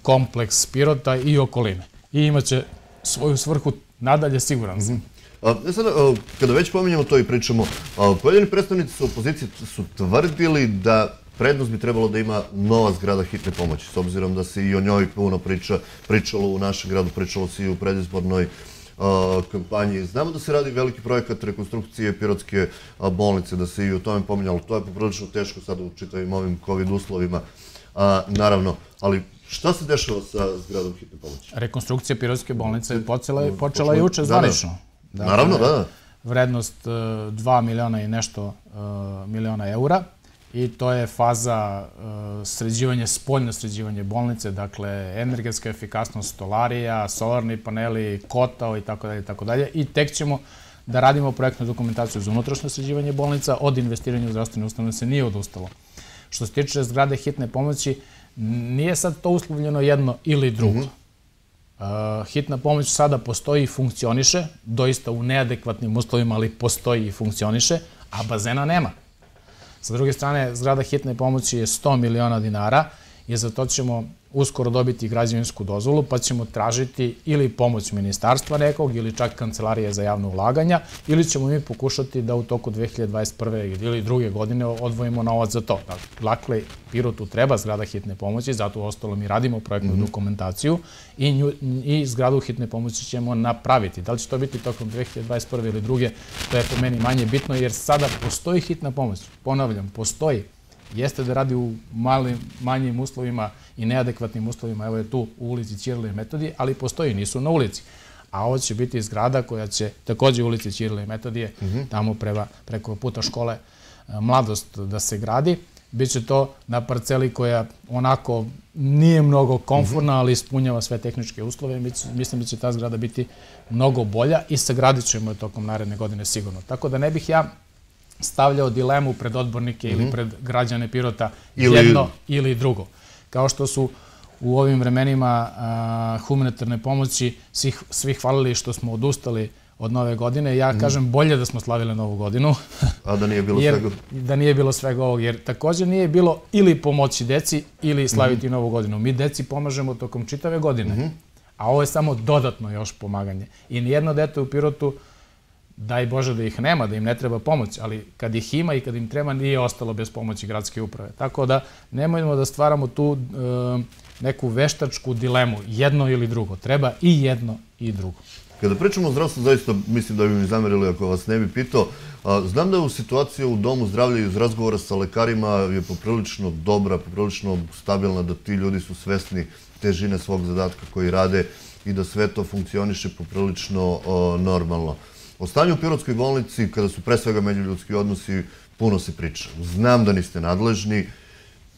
kompleks Pirota i okoline. I imaće svoju svrhu nadalje, siguran Mm -hmm. E, sada, e, kada već pominjamo to i pričamo, e, pojedini predstavnici su opozicije su tvrdili da prednost bi trebalo da ima nova zgrada hitne pomoći, s obzirom da se i o njoj puno priča, pričalo u našem gradu, pričalo se i u predizbornoj kampanji. Znamo da se radi veliki projekat rekonstrukcije Pirotske bolnice, da se i o tome pominjalo. To je poprlično teško sad u čitavim ovim COVID uslovima, naravno. Ali Šta se dešava sa zgradom hitne pomoći? Rekonstrukcija Pirotske bolnice počela je počela juče da, da. zvanično. Dakle, Naravno, da. Vrednost 2 e, miliona i nešto e, miliona eura i to je faza e, sređivanje, spoljno sređivanje bolnice, dakle energetska efikasnost stolarija, solarni paneli, kotao i tako dalje i tako dalje i tek ćemo da radimo projektnu dokumentaciju za unutrašnje sređivanje bolnica, od investiranja u zdravstvene ustanove se nije odustalo. Što se tiče zgrade hitne pomoći, nije sad to uslovljeno jedno ili drugo. Mm -hmm. Eh, hitna pomoć sada postoji i funkcioniše, doista u neadekvatnim uslovima, ali postoji i funkcioniše, a bazena nema. Sa druge strane, zgrada hitne pomoći je 100 miliona dinara i za to ćemo uskoro dobiti građevinsku dozvolu, pa ćemo tražiti ili pomoć ministarstva nekog, ili čak kancelarije za javne ulaganja, ili ćemo mi pokušati da u toku 2021. ili druge godine odvojimo novac za to. Dakle, Pirotu treba zgrada hitne pomoći, zato ostalo mi radimo projektnu mm -hmm. dokumentaciju i, nju, i zgradu hitne pomoći ćemo napraviti. Da li će to biti tokom 2021. ili druge, to je po meni manje bitno, jer sada postoji hitna pomoć. Ponavljam, postoji jeste da radi u malim, manjim uslovima i neadekvatnim uslovima, evo je tu u ulici i Metodije, ali postoji, nisu na ulici. A ovo će biti zgrada koja će takođe u ulici i Metodije, mm -hmm. tamo preva, preko puta škole e, Mladost da se gradi. Biće to na parceli koja onako nije mnogo konforna, mhm. ali ispunjava sve tehničke uslove. Mislim da će ta zgrada biti mnogo bolja i sagradit ćemo je tokom naredne godine sigurno. Tako da ne bih ja stavljao dilemu pred odbornike ili mhm. pred građane Pirota jedno ili drugo. Kao što su u ovim vremenima humanitarne pomoći svih, svih hvalili što smo odustali od nove godine. Ja mhm. kažem bolje da smo slavili novu godinu. A da nije bilo svega? Da nije bilo svega ovog, jer također nije bilo ili pomoći deci ili mhm. slaviti novu godinu. Mi deci pomažemo tokom čitave godine, a ovo je samo dodatno još pomaganje. I nijedno dete u Pirotu daj Bože da ih nema, da im ne treba pomoć, ali kad ih ima i kad im treba nije ostalo bez pomoći gradske uprave. Tako da nemojmo da stvaramo tu eh, neku veštačku dilemu, jedno ili drugo. Treba i jedno i drugo. Kada pričamo o zdravstvu, zaista mislim da bi mi zamerili ako vas ne bi pitao. Znam da je u situacija u domu zdravlja i iz razgovora sa lekarima je poprilično dobra, poprilično stabilna, da ti ljudi su svesni težine svog zadatka koji rade i da sve to funkcioniše poprilično normalno. O stanju u Pirotskoj bolnici, kada su pre svega međuljudski odnosi, puno se priča. Znam da niste nadležni.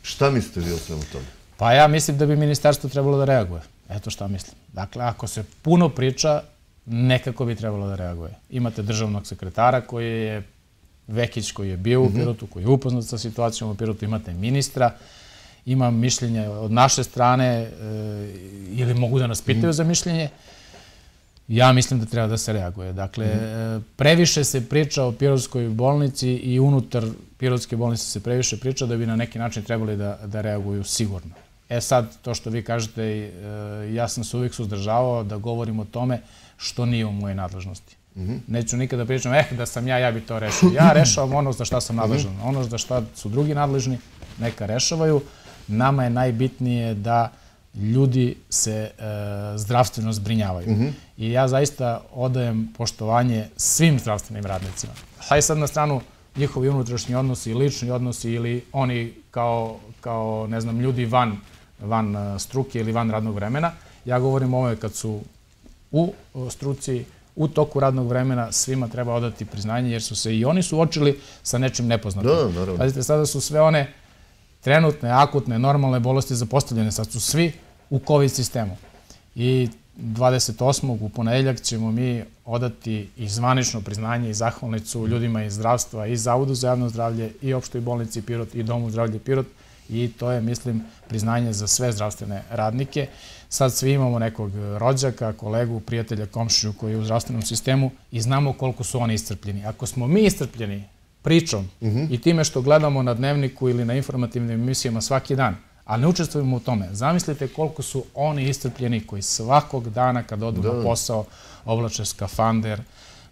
Šta mislite vi o svemu tome? Pa ja mislim da bi ministarstvo trebalo da reaguje. Eto šta mislim. Dakle, ako se puno priča, nekako bi trebalo da reaguje. Imate državnog sekretara koji je Vekić koji je bio u mhm. Pirotu, koji je upoznat sa situacijom u Pirotu, imate ministra, ima mišljenje od naše strane e, ili mogu da nas pitaju mhm. za mišljenje ja mislim da treba da se reaguje. Dakle, mhm. e, previše se priča o Pirotskoj bolnici i unutar Pirotske bolnice se previše priča da bi na neki način trebali da, da reaguju sigurno. E sad, to što vi kažete, e, ja sam se uvijek suzdržavao da govorim o tome što nije u moje nadležnosti. Mhm. Neću nikada pričam, eh, da sam ja, ja bi to rešio. Ja [laughs] rešavam ono za šta sam mhm. nadležan. Ono za šta su drugi nadležni, neka rešavaju. Nama je najbitnije da ljudi se e, zdravstveno zbrinjavaju. Mhm. I ja zaista odajem poštovanje svim zdravstvenim radnicima. Hajde sad na stranu njihovi unutrašnji odnosi, lični odnosi ili oni kao, kao ne znam, ljudi van, van e, struke ili van radnog vremena. Ja govorim o ove kad su u e, struci, u toku radnog vremena svima treba odati priznanje jer su se i oni suočili sa nečim nepoznatim. Da, Pazite, sada su sve one trenutne, akutne, normalne bolesti zapostavljene. Sad su svi u COVID sistemu. I 28. u ponedeljak ćemo mi odati i zvanično priznanje i zahvalnicu ljudima iz zdravstva, i Zavodu za javno zdravlje, i opštoj bolnici Pirot, i Domu zdravlje Pirot. I to je, mislim, priznanje za sve zdravstvene radnike. Sad svi imamo nekog rođaka, kolegu, prijatelja, komšiju koji je u zdravstvenom sistemu i znamo koliko su oni iscrpljeni. Ako smo mi iscrpljeni, pričom mhm. i time što gledamo na dnevniku ili na informativnim emisijama svaki dan, a ne učestvujemo u tome. Zamislite koliko su oni istrpljeni koji svakog dana kad odu da. na posao oblače skafander,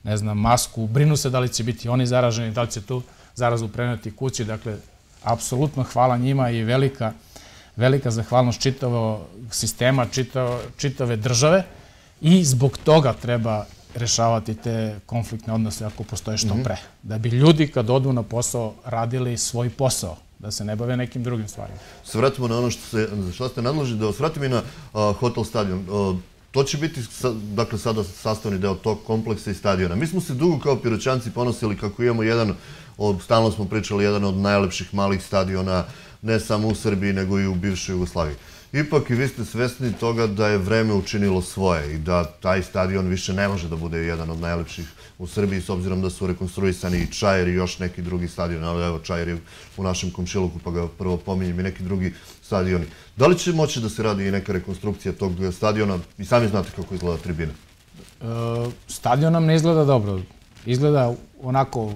ne znam, masku, brinu se da li će biti oni zaraženi, da li će tu zarazu preneti kući. Dakle, apsolutno hvala njima i velika, velika zahvalnost čitavog sistema, čitave države i zbog toga treba rešavati te konfliktne odnose ako postoje što mhm. pre. Da bi ljudi kad odu na posao radili svoj posao, da se ne bave nekim drugim stvarima. Svratimo na ono što, što ste nadložili, da svratimo i na hotel stadion. to će biti, dakle, sada sastavni deo tog kompleksa i stadiona. Mi smo se dugo kao piroćanci ponosili kako imamo jedan, od, stalno smo pričali, jedan od najlepših malih stadiona, ne samo u Srbiji, nego i u bivšoj Jugoslaviji ipak i vi ste svesni toga da je vreme učinilo svoje i da taj stadion više ne može da bude jedan od najlepših u Srbiji, s obzirom da su rekonstruisani i Čajer i još neki drugi stadion. Ali evo, Čajer je u našem komšiluku, pa ga prvo pominjem, i neki drugi stadioni. Da li će moći da se radi i neka rekonstrukcija tog stadiona? I sami znate kako izgleda tribina. E, stadion nam ne izgleda dobro. Izgleda onako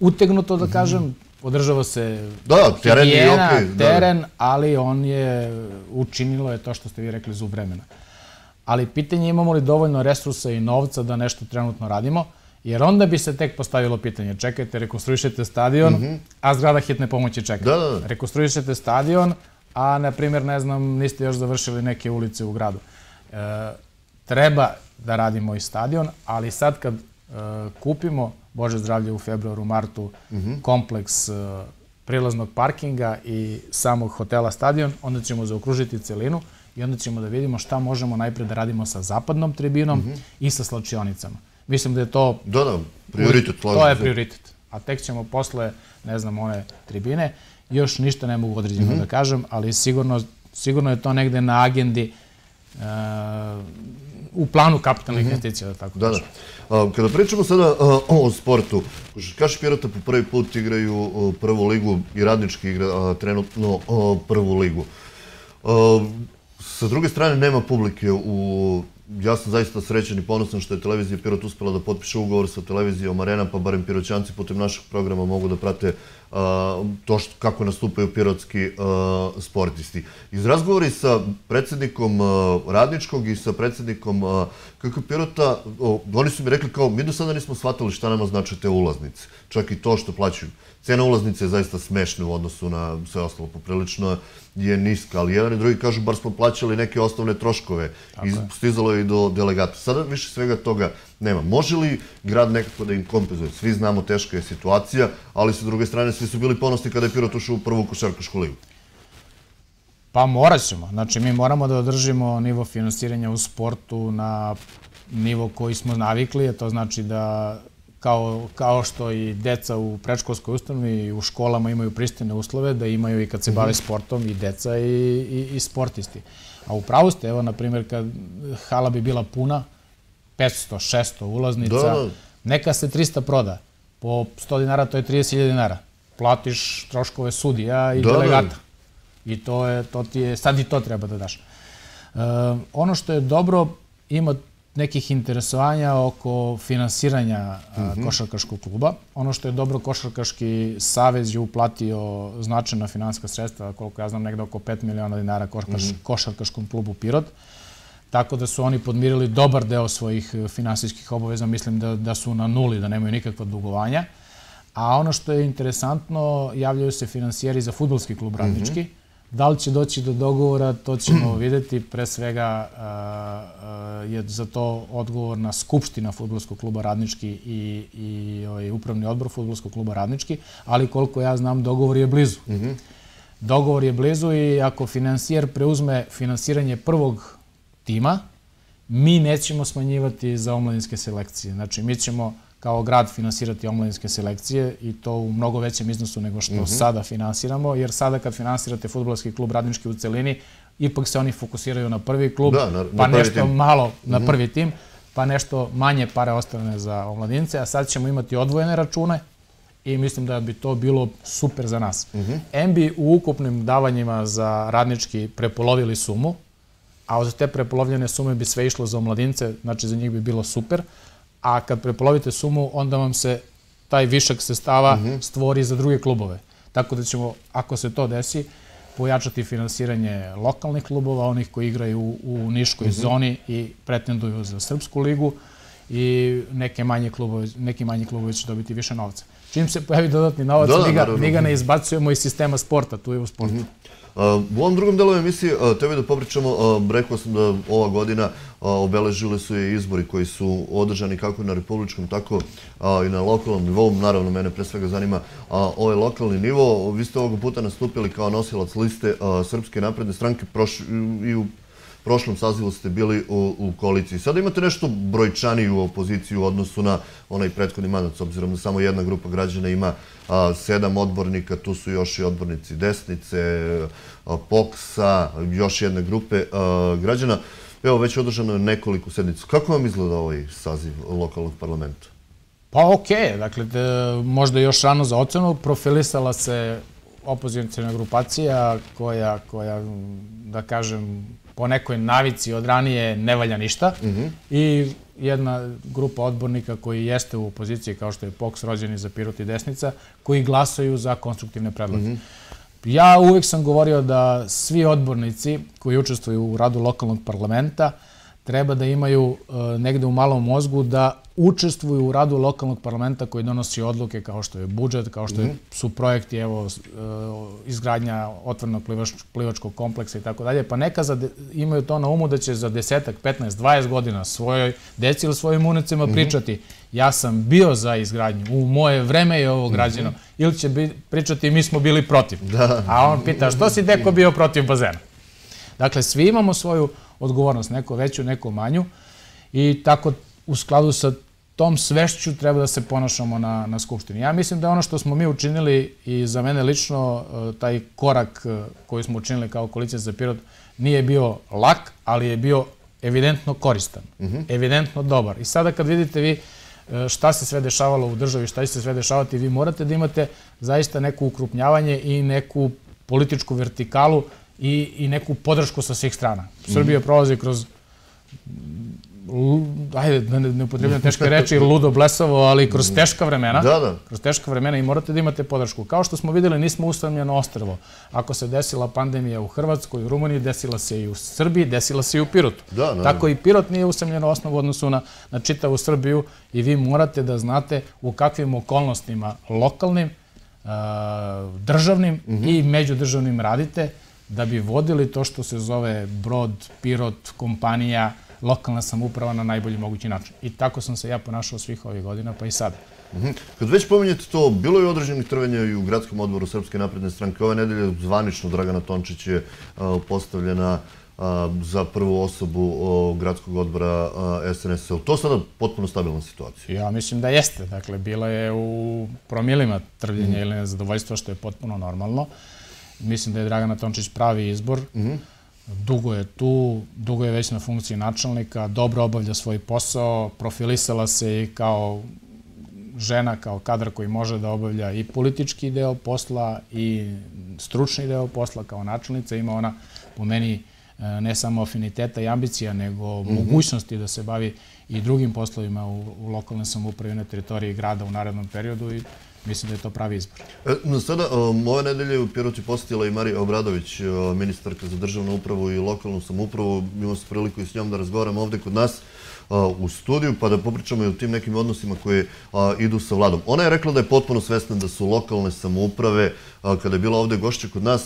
utegnuto, da mhm. kažem, Podržava se da, teren higijena, okay, da. teren, ali on je, učinilo je to što ste vi rekli, zub vremena. Ali pitanje je imamo li dovoljno resursa i novca da nešto trenutno radimo, jer onda bi se tek postavilo pitanje, čekajte, rekonstruišete stadion, mm -hmm. a zgrada hitne pomoći čeka. Da, da, da. Rekonstruišete stadion, a, na primjer, ne znam, niste još završili neke ulice u gradu. E, treba da radimo i stadion, ali sad kad Eh, kupimo, Bože zdravlje u februaru, martu, mhm. kompleks eh, prilaznog parkinga i samog hotela stadion, onda ćemo zaokružiti celinu i onda ćemo da vidimo šta možemo najpre da radimo sa zapadnom tribinom mhm. i sa slačionicama. Mislim da je to... Da, da, prioritet. To je prioritet. A tek ćemo posle, ne znam, one tribine. Još ništa ne mogu određeno mhm. da kažem, ali sigurno, sigurno je to negde na agendi eh, u planu kapitalnih investicija, da tako kažem. Da, da. Kada pričamo sada o sportu, Kaši Pirata po prvi put igraju prvu ligu i radnički igra trenutno prvu ligu. Sa druge strane, nema publike u... Ja sam zaista srećen i ponosan što je televizija Pirot uspela da potpiše ugovor sa televizijom Arena, pa barem piroćanci putem našeg programa mogu da prate Uh, to što, kako nastupaju pirotski uh, sportisti. Iz razgovori sa predsednikom uh, Radničkog i sa predsednikom KK Pirota, oni su mi rekli kao, mi do sada nismo shvatili šta nama znače te ulaznice. Čak i to što plaćaju. Cena ulaznice je zaista smešna u odnosu na sve ostalo, poprilično je niska, ali jedan i drugi kažu, bar smo plaćali neke osnovne troškove i stizalo je i do delegata. Sada više svega toga nema. Može li grad nekako da im kompenzuje? Svi znamo, teška je situacija, ali sa druge strane svi su bili ponosni kada je Pirot ušao u prvu košarkašku ligu. Pa morat ćemo. Znači, mi moramo da održimo nivo finansiranja u sportu na nivo koji smo navikli, a to znači da kao, kao što i deca u predškolskoj ustanovi i u školama imaju pristine uslove, da imaju i kad se bave mhm. sportom i deca i, i, sportisti. A u pravu ste, evo, na primjer, kad hala bi bila puna, 500, 600 ulaznica, da, da. neka se 300 proda, po 100 dinara to je 30.000 dinara. Platiš troškove sudija i da, da, delegata. I to je, to ti je, sad i to treba da daš. E, ono što je dobro, ima nekih interesovanja oko finansiranja mm košarkaškog kluba. Ono što je dobro, Košarkaški savez je uplatio značajna finanska sredstva, koliko ja znam, negde oko 5 miliona dinara košarkaš, mhm. košarkaškom klubu Pirot. Uh, tako da su oni podmirili dobar deo svojih e, finansijskih obaveza, mislim da, da su na nuli, da nemaju nikakva dugovanja. A ono što je interesantno, javljaju se financijeri za futbolski klub mhm. radnički. Mm -hmm. Da li će doći do dogovora, to ćemo [clears throat] videti. Pre svega e, e, je za to na Skupština futbolskog kluba Radnički i, i ovaj, upravni odbor futbolskog kluba Radnički, ali koliko ja znam, dogovor je blizu. Mm -hmm. Dogovor je blizu i ako financijer preuzme finansiranje prvog tima, mi nećemo smanjivati za omladinske selekcije. Znači, mi ćemo kao grad finansirati omladinske selekcije i to u mnogo većem iznosu nego što mhm. sada finansiramo, jer sada kad finansirate futbolski klub Radnički u celini, ipak se oni fokusiraju na prvi klub, da, pa nešto malo na mhm. prvi tim, pa nešto manje pare ostane za omladince, a sad ćemo imati odvojene račune i mislim da bi to bilo super za nas. MB mhm. u ukupnim davanjima za radnički prepolovili sumu, a za te prepolovljene sume bi sve išlo za omladince, znači za njih bi bilo super, a kad prepolovite sumu, onda vam se taj višak sestava mhm. stvori za druge klubove. Tako da ćemo, ako se to desi, pojačati finansiranje lokalnih klubova, onih koji igraju u, Niškoj mhm. zoni i pretenduju za Srpsku ligu i neke manje klubove, neki manji klubovi će dobiti više novca. Čim se pojavi dodatni novac, da, mi, ga, ga ne izbacujemo iz sistema sporta, tu je u sportu. Mhm. U ovom drugom delu emisije tebi da popričamo, rekao sam da ova godina obeležile su i izbori koji su održani kako na republičkom, tako i na lokalnom nivou. Naravno, mene pre svega zanima ovaj lokalni nivo. Vi ste ovog puta nastupili kao nosilac liste Srpske napredne stranke i u prošlom sazivu ste bili u, koaliciji. Sada imate nešto brojčaniju opoziciju u odnosu na onaj prethodni mandat, s obzirom da samo jedna grupa građana ima sedam odbornika, tu su još i odbornici desnice, a, POKS-a, još jedne grupe građana. Evo, već je održano nekoliko sednica. Kako vam izgleda ovaj saziv lokalnog parlamenta? Pa okej, dakle, možda još rano za ocenu. Profilisala se opozicijalna grupacija koja, koja, da kažem, po nekoj navici od ranije ne valja ništa mm -hmm. i jedna grupa odbornika koji jeste u opoziciji kao što je POKS rođeni za Pirot i Desnica koji glasaju za konstruktivne predloge. Mm -hmm. Ja uvek sam govorio da svi odbornici koji učestvuju u radu lokalnog parlamenta uh, treba da imaju e, negde u malom mozgu da učestvuju u radu lokalnog parlamenta koji donosi odluke kao što je budžet, kao što mhm. su projekti evo, e, izgradnja otvornog plivačkog kompleksa i tako dalje. Pa neka za, imaju to na umu da će za desetak, 15, 20 godina svojoj deci ili svojim unicima mhm. pričati ja sam bio za izgradnju, u moje vreme je ovo mhm. građeno. Ili će pričati mi smo bili protiv. Da. A on pita što si deko bio protiv bazena? Dakle, svi imamo svoju odgovornost, neko veću, neko manju i tako u skladu sa tom svešću treba da se ponašamo na, na Skupštini. Ja mislim da ono što smo mi učinili i za mene lično e, taj korak e, koji smo učinili kao koalicija za Pirot nije bio lak, ali je bio evidentno koristan, mm -hmm. evidentno dobar. I sada kad vidite vi e, šta se sve dešavalo u državi, šta će se sve dešavati, vi morate da imate zaista neko ukrupnjavanje i neku političku vertikalu i, i neku podršku sa svih strana. Srbija mm prolazi kroz ajde, da ne, ne teške reči, ludo, blesavo, ali kroz mhm. teška vremena. Da, da. Kroz teška vremena i morate da imate podršku. Kao što smo videli, nismo usamljeno ostrvo. Ako se desila pandemija u Hrvatskoj, u Rumuniji, desila se i u Srbiji, desila se i u Pirotu. Da, da. Tako i Pirot nije usamljeno osnovu u odnosu na, na čitavu Srbiju i vi morate da znate u kakvim okolnostima lokalnim, državnim mm -hmm. i međudržavnim radite da bi vodili to što se zove brod, pirot, kompanija, lokalna samuprava na najbolji mogući način. I tako sam se ja ponašao svih ovih godina, pa i sada. Mhm. Kad već pominjete to, bilo je određenih trvenja i u gradskom odboru Srpske napredne stranke. Ove nedelje zvanično Dragana Tončić je postavljena za prvu osobu gradskog odbora SNS-a. To sada potpuno stabilna situacija? Ja mislim da jeste. Dakle, bila je u promilima trvljenja mhm. ili nezadovoljstva, što je potpuno normalno. Mislim da je Dragana Tončić pravi izbor. Mm -hmm. Dugo je tu, dugo je već na funkciji načelnika, dobro obavlja svoj posao, profilisala se i kao žena, kao kadar koji može da obavlja i politički deo posla i stručni deo posla kao načelnica. Ima ona, po meni, e, ne samo afiniteta i ambicija, nego mm -hmm. mogućnosti da se bavi i drugim poslovima u, u lokalnoj samoupravi na teritoriji grada u narednom periodu i Mislim da je to pravi izbor. E, sada, e, ove nedelje u Pirot je posetila i Marija Obradović, e, ministarka za državnu upravu i lokalnu samupravu. Imao se priliku i s njom da razgovaramo ovde kod nas u studiju, pa da popričamo i o tim nekim odnosima koje idu sa vladom. Ona je rekla da je potpuno svesna da su lokalne samouprave, kada je bila ovde gošća kod nas,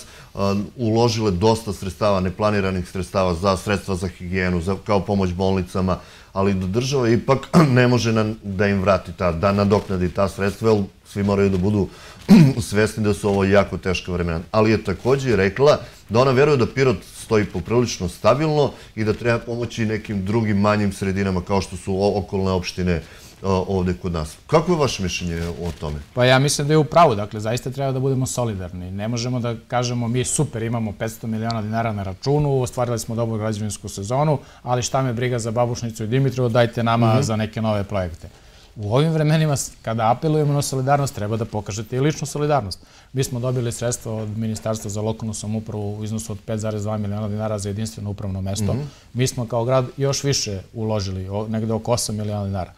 uložile dosta sredstava, neplaniranih sredstava za sredstva za higijenu, za, kao pomoć bolnicama, ali da država ipak [clears throat] ne može na, da im vrati ta, da nadoknadi ta sredstva, jer svi moraju da budu [clears throat] svesni da su ovo jako teška vremena. Ali je takođe rekla da ona veruje da Pirot stoji poprilično stabilno i da treba pomoći nekim drugim manjim sredinama kao što su okolne opštine Pirot ovde kod nas. Kako je vaše mišljenje o tome? Pa ja mislim da je u pravu. Dakle, zaista treba da budemo solidarni. Ne možemo da kažemo mi super, imamo 500 miliona dinara na računu, ostvarili smo dobru građevinsku sezonu, ali šta me briga za Babušnicu i Dimitrovo, dajte nama mhm. za neke nove projekte. U ovim vremenima, kada apelujemo na solidarnost, treba da pokažete i ličnu solidarnost. Mi smo dobili sredstva od Ministarstva za lokalnu samupravu u iznosu od 5,2 miliona dinara za jedinstveno upravno mesto. Mhm. Mi smo kao grad još više uložili, negde oko 8 miliona dinara.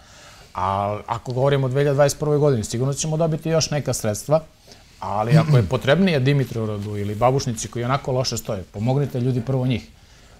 A ako govorimo o 2021. godini, sigurno ćemo dobiti još neka sredstva, ali ako je potrebnije Dimitrovrodu ili Babušnici koji onako loše stoje, pomognite ljudi prvo njih.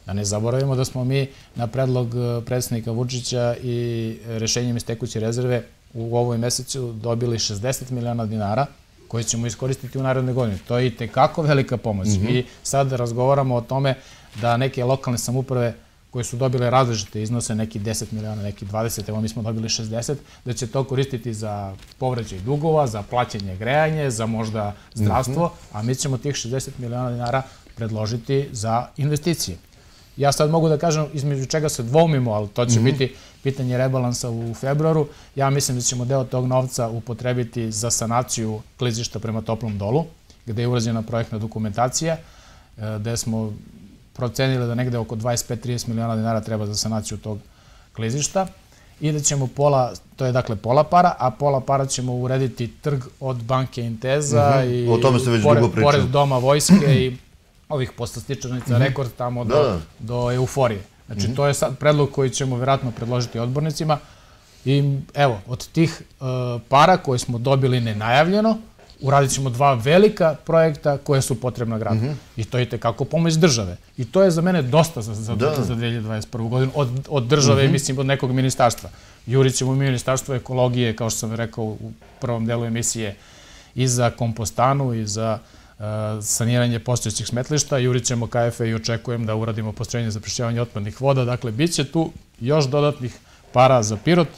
Da ne zaboravimo da smo mi na predlog e, predsjednika Vučića i rešenjem iz tekuće rezerve u ovoj mesecu dobili 60 miliona dinara koje ćemo iskoristiti u narodnoj godini. To je i tekako velika pomoć. Mhm. Mi sad razgovaramo o tome da neke lokalne samuprave koje su dobile različite iznose, neki 10 miliona, neki 20, evo mi smo dobili 60, da će to koristiti za povrađaj dugova, za plaćanje grejanje, za možda zdravstvo, a mi ćemo tih 60 miliona dinara predložiti za investicije. Ja sad mogu da kažem između čega se dvoumimo, ali to će mhm. biti pitanje rebalansa u februaru. Ja mislim da ćemo deo tog novca upotrebiti za sanaciju klizišta prema Toplom dolu, gde je urađena projektna dokumentacija, e, gde smo procenile da negde oko 25-30 miliona dinara treba za sanaciju tog klizišta i da ćemo pola, to je dakle pola para, a pola para ćemo urediti trg od banke Inteza mhm. i pored, doma vojske i [clears throat] ovih poslastičarnica mhm. rekord tamo do, da, da. do euforije. Znači, mhm. to je sad predlog koji ćemo verovatno predložiti odbornicima. I evo, od tih e, para koje smo dobili nenajavljeno, uradit ćemo dva velika projekta koje su potrebna gradu. Mm -hmm. I to je tekako pomoć države. I to je za mene dosta za, za, da. za 2021. godinu od, od države, mm -hmm. mislim, od nekog ministarstva. Jurit ćemo ministarstvo ekologije, kao što sam rekao u prvom delu emisije, i za kompostanu i za uh, saniranje postojećih smetlišta. Jurit ćemo KF-e i očekujem da uradimo postrojenje za prišćavanje otpadnih voda. Dakle, bit će tu još dodatnih para za Pirot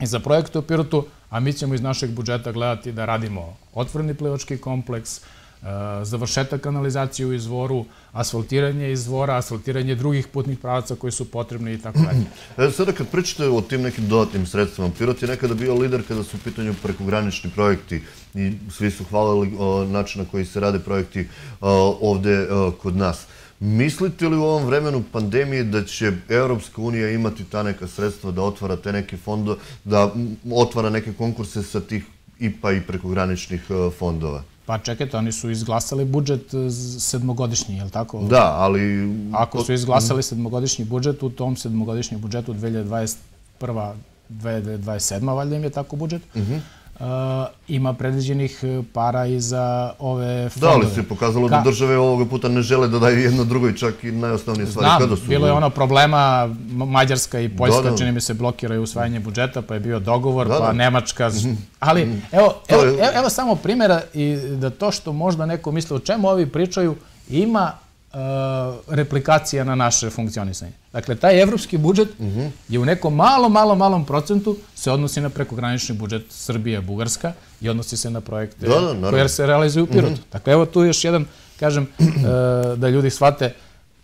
i za projekte u Pirotu, a mi ćemo iz našeg budžeta gledati da radimo otvorni plivački kompleks, e, završetak kanalizacije u izvoru, asfaltiranje izvora, asfaltiranje drugih putnih pravaca koji su potrebni i tako dalje. [clears throat] E, sada kad pričate o tim nekim dodatnim sredstvima, Pirot je nekada bio lider kada su u pitanju prekogranični projekti i svi su hvalili način na koji se rade projekti ovde kod nas. Mislite li u ovom vremenu pandemije da će Europska unija imati ta neka sredstva da otvara te neke fondo, da otvara neke konkurse sa tih IPA i prekograničnih e, fondova? Pa čekajte, oni su izglasali budžet e, sedmogodišnji, je li tako? Da, ali... Ako su izglasali sedmogodišnji budžet, u tom sedmogodišnjem budžetu 2021. 2027. valjda im je tako budžet, Mhm uh, ima predviđenih uh, para i za ove da, fondove. Da, ali se pokazalo da države ovoga puta ne žele da daju jedno drugo i čak i najosnovnije stvari. Znam, kada su... bilo je ono problema, Mađarska i Poljska, da, da. čini mi se, blokiraju usvajanje budžeta, pa je bio dogovor, da, pa da. Nemačka... Mhm. Ali, mhm. evo, evo, evo, evo samo primjera i da to što možda neko misle o čemu ovi pričaju, ima Eh, replikacija na naše funkcionisanje. Dakle, taj evropski budžet je u nekom malom, malom, malom procentu se odnosi na prekogranični budžet Srbije, Bugarska i odnosi se na projekte da, da, koje se realizuju u Pirotu. Mhm. Dakle, evo tu još jedan, kažem, eh, da ljudi shvate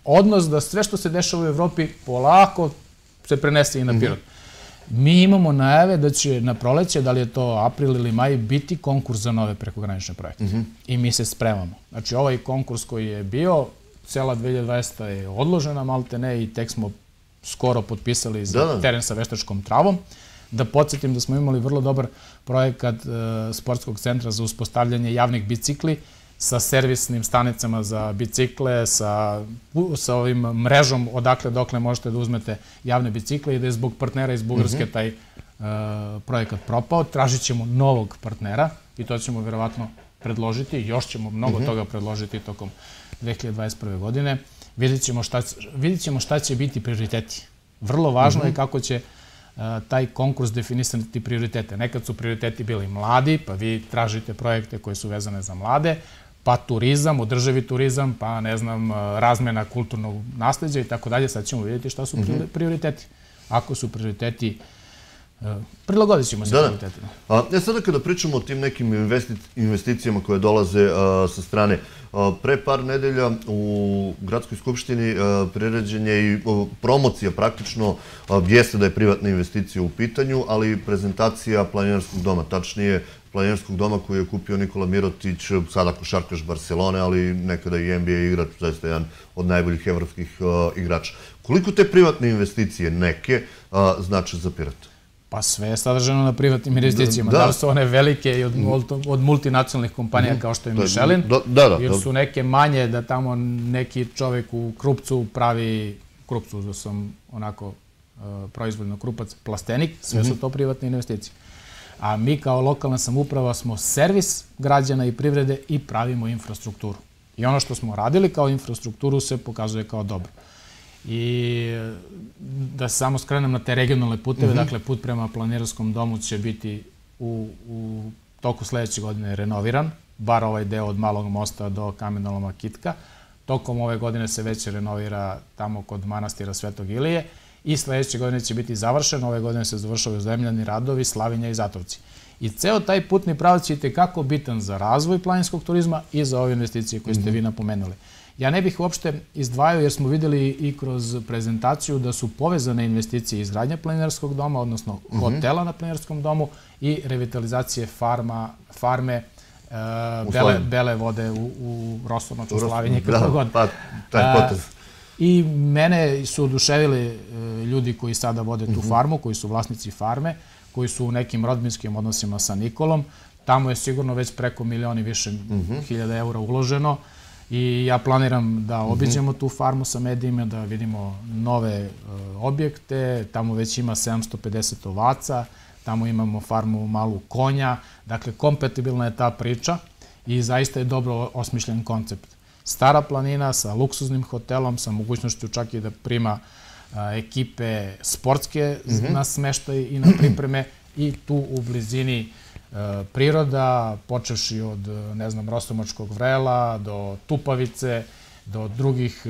odnos da sve što se dešava u Evropi polako se prenese i na mhm. Pirot. Mi imamo najave da će na proleće, da li je to april ili maj, biti konkurs za nove prekogranične projekte. Mhm. I mi se spremamo. Znači, ovaj konkurs koji je bio, cela 2020. je odložena, malte ne, i tek smo skoro potpisali za da, da. teren sa veštačkom travom. Da podsjetim da smo imali vrlo dobar projekat e, sportskog centra za uspostavljanje javnih bicikli sa servisnim stanicama za bicikle, sa, sa ovim mrežom odakle dokle možete da uzmete javne bicikle i da je zbog partnera iz Bugarske mm -hmm. taj e, projekat propao. Tražit ćemo novog partnera i to ćemo verovatno predložiti. Još ćemo mnogo mm -hmm. toga predložiti tokom 2021. godine. Vidjet ćemo šta, šta će biti prioriteti. Vrlo važno je mhm. kako će taj konkurs definisati prioritete. Nekad su prioriteti bili mladi, pa vi tražite projekte koje su vezane za mlade, pa turizam, održavi turizam, pa ne znam, razmena kulturnog nasledđa i tako dalje. Sad ćemo vidjeti šta su mhm. prioriteti. Ako su prioriteti Prilagodit ćemo se da, da. prioritetima. E, sada kada pričamo o tim nekim investicijama koje dolaze sa strane, Pre par nedelja u Gradskoj skupštini priređen je i promocija praktično, jeste da je privatna investicija u pitanju, ali i prezentacija planinarskog doma, tačnije planinarskog doma koji je kupio Nikola Mirotić, sada košarkaš Barcelone, ali nekada i NBA igrač, zaista jedan od najboljih evropskih igrača. Koliko te privatne investicije neke znače za pirata? Pa sve je sadržano na privatnim investicijama. Da, da su one velike i od, od multinacionalnih kompanija kao što je da, da, Michelin, da, da, ili su neke manje da tamo neki čovek u Krupcu pravi, Krupcu da sam onako uh, proizvoljno Krupac, plastenik, sve su mhm. to privatne investicije. A mi kao lokalna samuprava smo servis građana i privrede i pravimo infrastrukturu. I ono što smo radili kao infrastrukturu se pokazuje kao dobro i da samo skrenem na te regionalne puteve, mm -hmm. dakle put prema planinarskom domu će biti u, u toku sledeće godine renoviran, bar ovaj deo od Malog mosta do Kamenoloma Kitka. Tokom ove godine se već renovira tamo kod manastira Svetog Ilije i sledeće godine će biti završen. Ove godine se završavaju zemljani radovi, Slavinja i Zatovci. I ceo taj putni pravac je tekako bitan za razvoj planinskog turizma i za ove investicije koje ste mm -hmm. vi napomenuli. Ja ne bih uopšte izdvajao jer smo videli i kroz prezentaciju da su povezane investicije izgradnja planinarskog doma, odnosno mhm. hotela na planinarskom domu i revitalizacije farma, farme, e, bele, bele vode u, u Rosonoču, Slavinje, da, kako god. Pa, taj e, potez. I mene su oduševili e, ljudi koji sada vode tu mhm. farmu, koji su vlasnici farme, koji su u nekim rodbinskim odnosima sa Nikolom. Tamo je sigurno već preko milioni više mhm. hiljada eura uloženo i ja planiram da mhm. obiđemo tu farmu sa medijima, da vidimo nove e, objekte, tamo već ima 750 ovaca, tamo imamo farmu malu konja, dakle kompatibilna je ta priča i zaista je dobro osmišljen koncept. Stara planina sa luksuznim hotelom, sa mogućnošću čak i da prima e, ekipe sportske mhm. na smeštaj i na pripreme i tu u blizini priroda, počeši od, ne znam, Rostomačkog vrela do Tupavice, do drugih,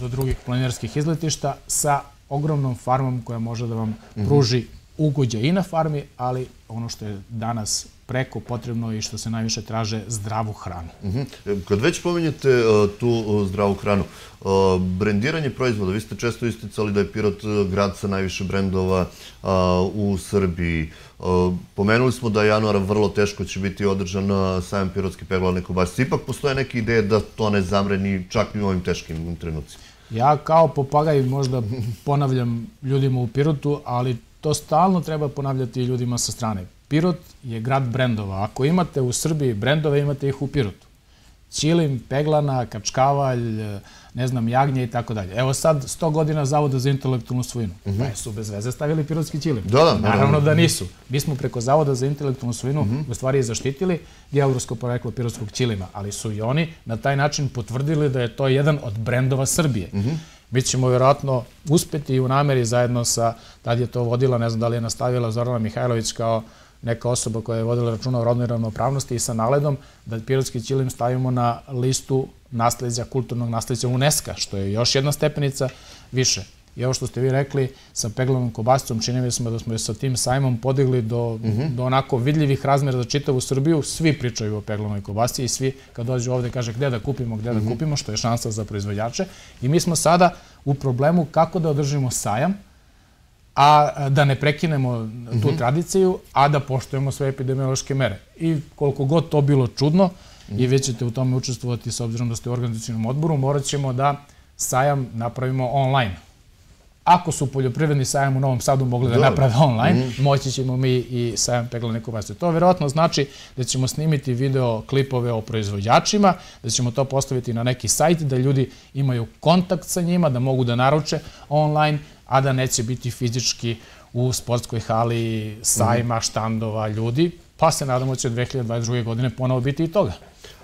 do drugih planinarskih izletišta sa ogromnom farmom koja može da vam mhm. pruži mm ugođa i na farmi, ali ono što je danas preko potrebno i što se najviše traže zdravu hranu. Mhm. Kad već pominjete e, tu e, zdravu hranu, e, brendiranje proizvoda, vi ste često isticali da je Pirot grad sa najviše brendova u Srbiji. Pomenuli smo da januara vrlo teško će biti održan sajam pirotske peglan kobasice. Ipak postoje neke ideje da to ne zamre ni čak i u ovim teškim trenucima. Ja kao popagaj možda ponavljam ljudima u Pirotu, ali to stalno treba ponavljati i ljudima sa strane. Pirot je grad brendova. Ako imate u Srbiji brendove, imate ih u Pirotu. Ćilin, Peglana, Kačkavalj, Kačkavalj, ne znam, jagnje i tako dalje. Evo sad, 100 godina Zavoda za intelektualnu svojinu. Mhm. Pa su bez veze stavili pirotski ćilim. Da, da, Naravno da nisu. Mi smo preko Zavoda za intelektualnu svojinu mhm. u stvari zaštitili geografsko poreklo pirotskog ćilima, ali su i oni na taj način potvrdili da je to jedan od brendova Srbije. Mhm. Mi ćemo vjerojatno uspeti i u nameri zajedno sa, tad je to vodila, ne znam da li je nastavila Zorana Mihajlović kao neka osoba koja je vodila računa o rodnoj ravnopravnosti i sa naledom da pirotski ćilim stavimo na listu nasledđa, kulturnog nasledđa UNESCO, što je još jedna stepenica više. I ovo što ste vi rekli, sa peglanom kobasicom činili smo da smo je sa tim sajmom podigli do, mm -hmm. do onako vidljivih razmera za čitavu Srbiju. Svi pričaju o peglanoj kobasici i svi kad dođu ovde kaže gde da kupimo, gde mm -hmm. da mhm. kupimo, što je šansa za proizvodjače. I mi smo sada u problemu kako da održimo sajam, a da ne prekinemo tu mhm. tradiciju, a da poštojemo sve epidemiološke mere. I koliko god to bilo čudno, mhm. i vi ćete u tome učestvovati s obzirom da ste u organizacijnom odboru, morat ćemo da sajam napravimo online. Ako su poljoprivredni sajam u Novom Sadu mogli da naprave online, mhm. moći ćemo mi i sajam peglane kuvastre. To verovatno znači da ćemo snimiti video klipove o proizvođačima, da ćemo to postaviti na neki sajt, da ljudi imaju kontakt sa njima, da mogu da naruče online, a da neće biti fizički u sportskoj hali sajma, štandova, ljudi, pa se nadamo da će 2022. godine ponovo biti i toga.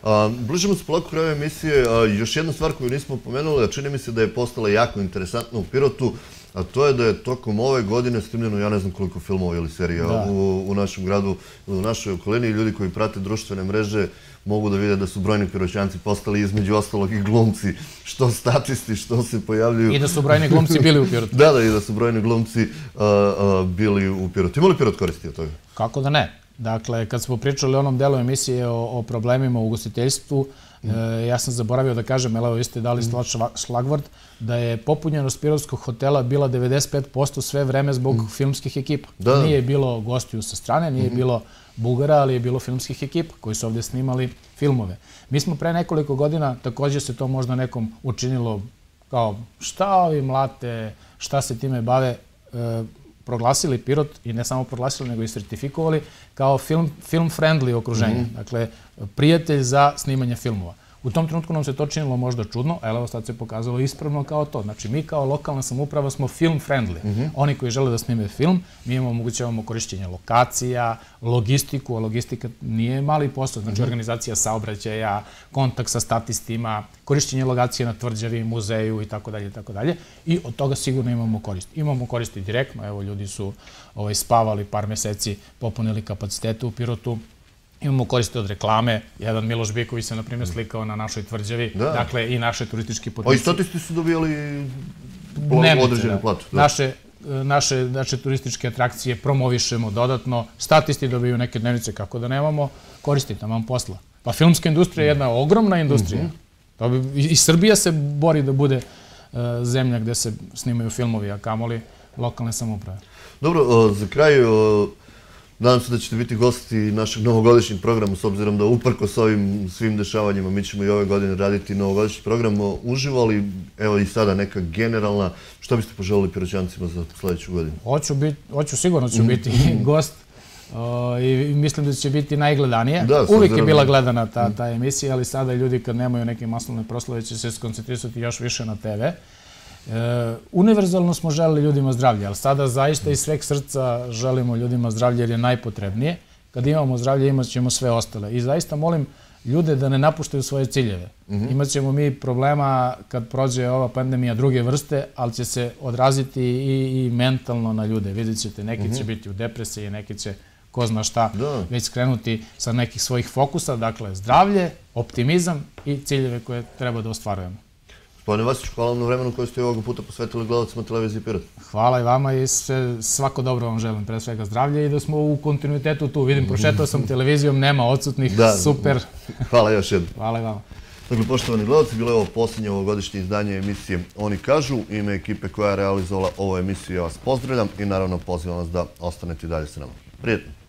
A, bližimo se polako kraju emisije, a, još jedna stvar koju nismo pomenuli, a čini mi se da je postala jako interesantna u Pirotu, a to je da je tokom ove godine snimljeno ja ne znam koliko filmova ili serija da. u, u našem gradu, u našoj okolini. i Ljudi koji prate društvene mreže mogu da vide da su brojni piroćanci postali između ostalog i glumci, što statisti, što se pojavljuju. I da su brojni glumci bili u pirotu. [laughs] da, da, i da su brojni glumci uh, uh, bili u pirotu. Ima li pirot koristi od toga? Kako da ne? Dakle, kad smo pričali o onom delu emisije o, problemima u ugostiteljstvu, E, ja sam zaboravio da kažem, evo vi ste dali šlagvord, da je popunjenost Pirovskog hotela bila 95% sve vreme zbog mm. filmskih ekipa. Da. Nije bilo gostiju sa strane, nije mhm. bilo Bugara, ali je bilo filmskih ekipa koji su ovdje snimali filmove. Mi smo pre nekoliko godina, takođe se to možda nekom učinilo kao šta ovi mlate, šta se time bave, e, proglasili Pirot i ne samo proglasili, nego i sertifikovali kao film, film friendly okruženje. Mm -hmm. Dakle, prijatelj za snimanje filmova. U tom trenutku nam se to činilo možda čudno, ali evo sad se pokazalo ispravno kao to. Znači, mi kao lokalna samuprava smo film friendly. Mm -hmm. Oni koji žele da snime film, mi im omogućavamo korišćenje lokacija, logistiku, a logistika nije mali posao. Znači, mm -hmm. organizacija saobraćaja, kontakt sa statistima, korišćenje lokacije na tvrđavi, muzeju i tako dalje i tako dalje. I od toga sigurno imamo korist. Imamo i direktno, evo ljudi su ovaj, spavali par meseci, popunili kapacitete u Pirotu, imamo koriste od reklame. Jedan Miloš Biković se, na primjer, mm. slikao na našoj tvrđavi. Da. Dakle, i naše turistički potencije. A i statisti su dobijali određenu da. platu. Da. Naše naše znači, turističke atrakcije promovišemo dodatno, statisti dobiju neke dnevnice, kako da nemamo, koristite vam posla. Pa filmska industrija je mm. jedna ogromna industrija. Mhm. I Srbija se bori da bude e, zemlja gde se snimaju filmovi, a kamoli lokalne samoprave. Dobro, e, za kraj, e, Nadam se da ćete biti gosti našeg novogodišnjeg programa, s obzirom da uprko s ovim svim dešavanjima mi ćemo i ove godine raditi novogodišnji program uživo, ali evo i sada neka generalna. Što biste poželili piroćancima za sledeću godinu? Hoću, hoću sigurno ću biti mhm. [laughs] gost i mislim da će biti najgledanije. Da, Uvijek je da- bila gledana ta, mhm. ta emisija, ali sada ljudi kad nemaju neke maslovne proslave će se skoncentrisati još više na TV. E, univerzalno smo želeli ljudima zdravlje, ali sada zaista iz sveg srca želimo ljudima zdravlje jer je najpotrebnije. Kad imamo zdravlje imat ćemo sve ostale. I zaista molim ljude da ne napuštaju svoje ciljeve. Mhm. Imaćemo mi problema kad prođe ova pandemija druge vrste, ali će se odraziti i, i mentalno na ljude. Vidjet ćete, neki će mhm. biti u depresiji, neki će ko zna šta, da. već skrenuti sa nekih svojih fokusa, dakle zdravlje, optimizam i ciljeve koje treba da ostvarujemo. Gospodine Vasić, hvala vam na vremenu koje ste ovog puta posvetili gledalcima televizije Pirot. Hvala i vama i svako dobro vam želim, pre svega zdravlje i da smo u kontinuitetu tu. Vidim, prošetao sam televizijom, nema odsutnih, da. super. Hvala još jednom. Hvala i vama. Dakle, poštovani gledalci, bilo je ovo posljednje ovogodišnje izdanje emisije Oni kažu. U ime ekipe koja je realizovala ovu emisiju, ja vas pozdravljam i naravno pozivam vas da ostanete i dalje sa nama. Prijetno!